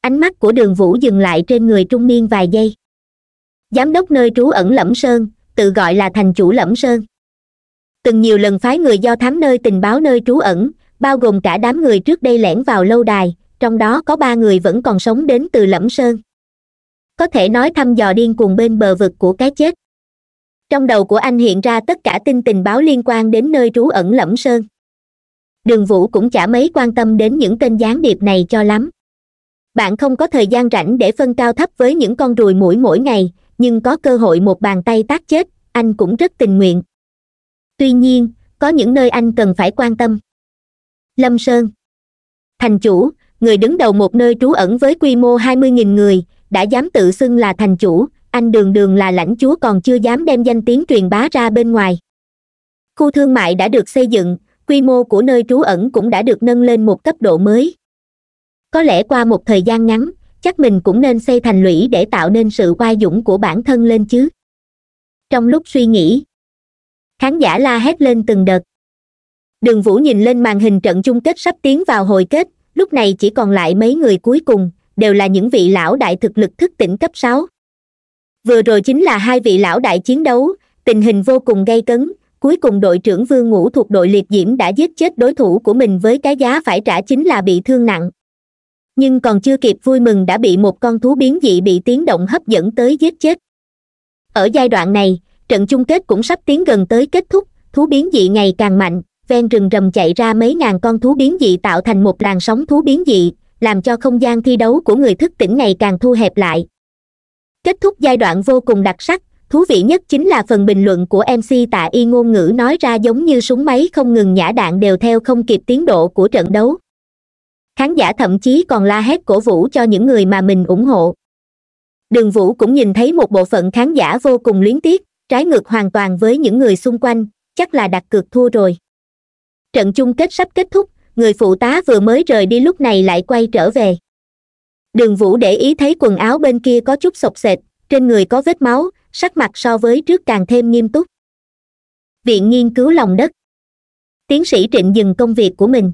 ánh mắt của đường vũ dừng lại trên người trung niên vài giây giám đốc nơi trú ẩn lẫm sơn tự gọi là thành chủ lẫm sơn từng nhiều lần phái người do thám nơi tình báo nơi trú ẩn bao gồm cả đám người trước đây lẻn vào lâu đài trong đó có ba người vẫn còn sống đến từ lẫm sơn có thể nói thăm dò điên cuồng bên bờ vực của cái chết trong đầu của anh hiện ra tất cả tin tình báo liên quan đến nơi trú ẩn lẫm sơn đường vũ cũng chả mấy quan tâm đến những tên gián điệp này cho lắm bạn không có thời gian rảnh để phân cao thấp với những con ruồi mũi mỗi ngày nhưng có cơ hội một bàn tay tác chết anh cũng rất tình nguyện tuy nhiên có những nơi anh cần phải quan tâm lâm sơn thành chủ người đứng đầu một nơi trú ẩn với quy mô 20.000 người đã dám tự xưng là thành chủ anh đường đường là lãnh chúa còn chưa dám đem danh tiếng truyền bá ra bên ngoài khu thương mại đã được xây dựng quy mô của nơi trú ẩn cũng đã được nâng lên một cấp độ mới có lẽ qua một thời gian ngắn chắc mình cũng nên xây thành lũy để tạo nên sự oai dũng của bản thân lên chứ trong lúc suy nghĩ khán giả la hét lên từng đợt đường vũ nhìn lên màn hình trận chung kết sắp tiến vào hồi kết lúc này chỉ còn lại mấy người cuối cùng đều là những vị lão đại thực lực thức tỉnh cấp sáu vừa rồi chính là hai vị lão đại chiến đấu tình hình vô cùng gay cấn cuối cùng đội trưởng vương ngũ thuộc đội liệt diễm đã giết chết đối thủ của mình với cái giá phải trả chính là bị thương nặng nhưng còn chưa kịp vui mừng đã bị một con thú biến dị bị tiếng động hấp dẫn tới giết chết ở giai đoạn này trận chung kết cũng sắp tiến gần tới kết thúc thú biến dị ngày càng mạnh ven rừng rầm chạy ra mấy ngàn con thú biến dị tạo thành một làn sóng thú biến dị làm cho không gian thi đấu của người thức tỉnh ngày càng thu hẹp lại kết thúc giai đoạn vô cùng đặc sắc thú vị nhất chính là phần bình luận của mc tạ y ngôn ngữ nói ra giống như súng máy không ngừng nhả đạn đều theo không kịp tiến độ của trận đấu khán giả thậm chí còn la hét cổ vũ cho những người mà mình ủng hộ đường vũ cũng nhìn thấy một bộ phận khán giả vô cùng luyến tiếc trái ngược hoàn toàn với những người xung quanh chắc là đặt cược thua rồi trận chung kết sắp kết thúc người phụ tá vừa mới rời đi lúc này lại quay trở về đường vũ để ý thấy quần áo bên kia có chút sộc sệt trên người có vết máu sắc mặt so với trước càng thêm nghiêm túc viện nghiên cứu lòng đất tiến sĩ trịnh dừng công việc của mình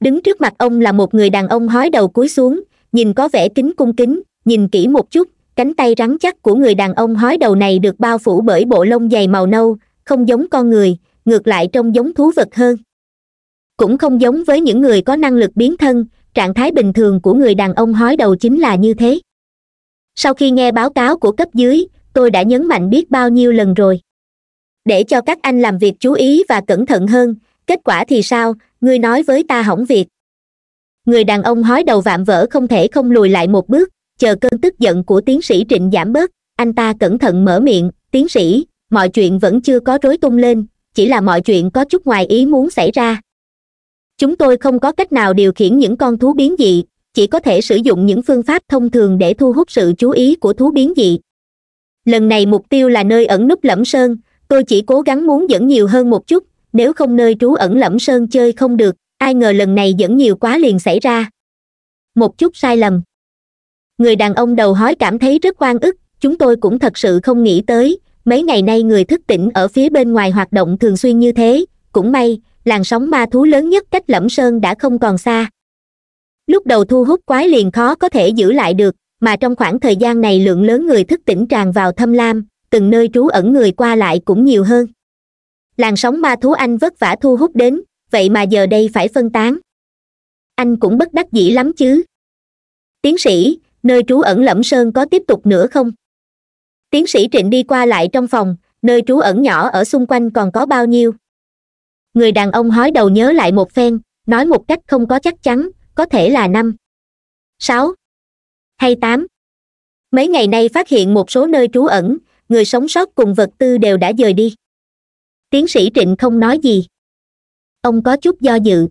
đứng trước mặt ông là một người đàn ông hói đầu cúi xuống nhìn có vẻ kính cung kính nhìn kỹ một chút cánh tay rắn chắc của người đàn ông hói đầu này được bao phủ bởi bộ lông dày màu nâu không giống con người ngược lại trông giống thú vật hơn cũng không giống với những người có năng lực biến thân trạng thái bình thường của người đàn ông hói đầu chính là như thế sau khi nghe báo cáo của cấp dưới tôi đã nhấn mạnh biết bao nhiêu lần rồi để cho các anh làm việc chú ý và cẩn thận hơn kết quả thì sao ngươi nói với ta hỏng việc người đàn ông hói đầu vạm vỡ không thể không lùi lại một bước chờ cơn tức giận của tiến sĩ trịnh giảm bớt anh ta cẩn thận mở miệng tiến sĩ mọi chuyện vẫn chưa có rối tung lên chỉ là mọi chuyện có chút ngoài ý muốn xảy ra chúng tôi không có cách nào điều khiển những con thú biến dị chỉ có thể sử dụng những phương pháp thông thường để thu hút sự chú ý của thú biến dị lần này mục tiêu là nơi ẩn núp lẫm sơn tôi chỉ cố gắng muốn dẫn nhiều hơn một chút nếu không nơi trú ẩn lẫm sơn chơi không được ai ngờ lần này dẫn nhiều quá liền xảy ra một chút sai lầm người đàn ông đầu hói cảm thấy rất oan ức chúng tôi cũng thật sự không nghĩ tới mấy ngày nay người thức tỉnh ở phía bên ngoài hoạt động thường xuyên như thế cũng may làn sóng ma thú lớn nhất cách lẫm sơn đã không còn xa lúc đầu thu hút quái liền khó có thể giữ lại được mà trong khoảng thời gian này lượng lớn người thức tỉnh tràn vào thâm lam từng nơi trú ẩn người qua lại cũng nhiều hơn làn sóng ma thú anh vất vả thu hút đến vậy mà giờ đây phải phân tán anh cũng bất đắc dĩ lắm chứ tiến sĩ nơi trú ẩn lẫm sơn có tiếp tục nữa không tiến sĩ trịnh đi qua lại trong phòng nơi trú ẩn nhỏ ở xung quanh còn có bao nhiêu người đàn ông hói đầu nhớ lại một phen nói một cách không có chắc chắn có thể là năm sáu hay tám mấy ngày nay phát hiện một số nơi trú ẩn người sống sót cùng vật tư đều đã dời đi tiến sĩ trịnh không nói gì ông có chút do dự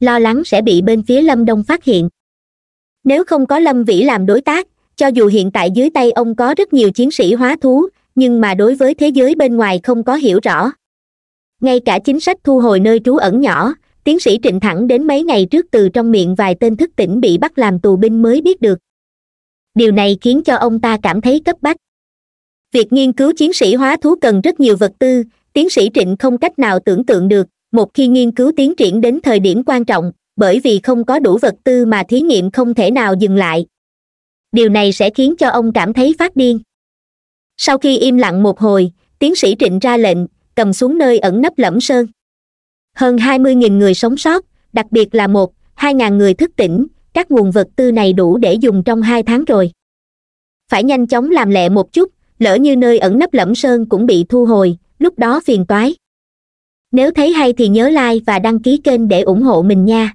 lo lắng sẽ bị bên phía lâm đông phát hiện nếu không có lâm vĩ làm đối tác cho dù hiện tại dưới tay ông có rất nhiều chiến sĩ hóa thú nhưng mà đối với thế giới bên ngoài không có hiểu rõ ngay cả chính sách thu hồi nơi trú ẩn nhỏ tiến sĩ trịnh thẳng đến mấy ngày trước từ trong miệng vài tên thức tỉnh bị bắt làm tù binh mới biết được điều này khiến cho ông ta cảm thấy cấp bách việc nghiên cứu chiến sĩ hóa thú cần rất nhiều vật tư tiến sĩ trịnh không cách nào tưởng tượng được một khi nghiên cứu tiến triển đến thời điểm quan trọng bởi vì không có đủ vật tư mà thí nghiệm không thể nào dừng lại điều này sẽ khiến cho ông cảm thấy phát điên sau khi im lặng một hồi tiến sĩ trịnh ra lệnh cầm xuống nơi ẩn nấp lẫm sơn hơn hai mươi nghìn người sống sót đặc biệt là một hai ngàn người thức tỉnh các nguồn vật tư này đủ để dùng trong hai tháng rồi phải nhanh chóng làm lẹ một chút lỡ như nơi ẩn nấp lẫm sơn cũng bị thu hồi lúc đó phiền toái nếu thấy hay thì nhớ like và đăng ký kênh để ủng hộ mình nha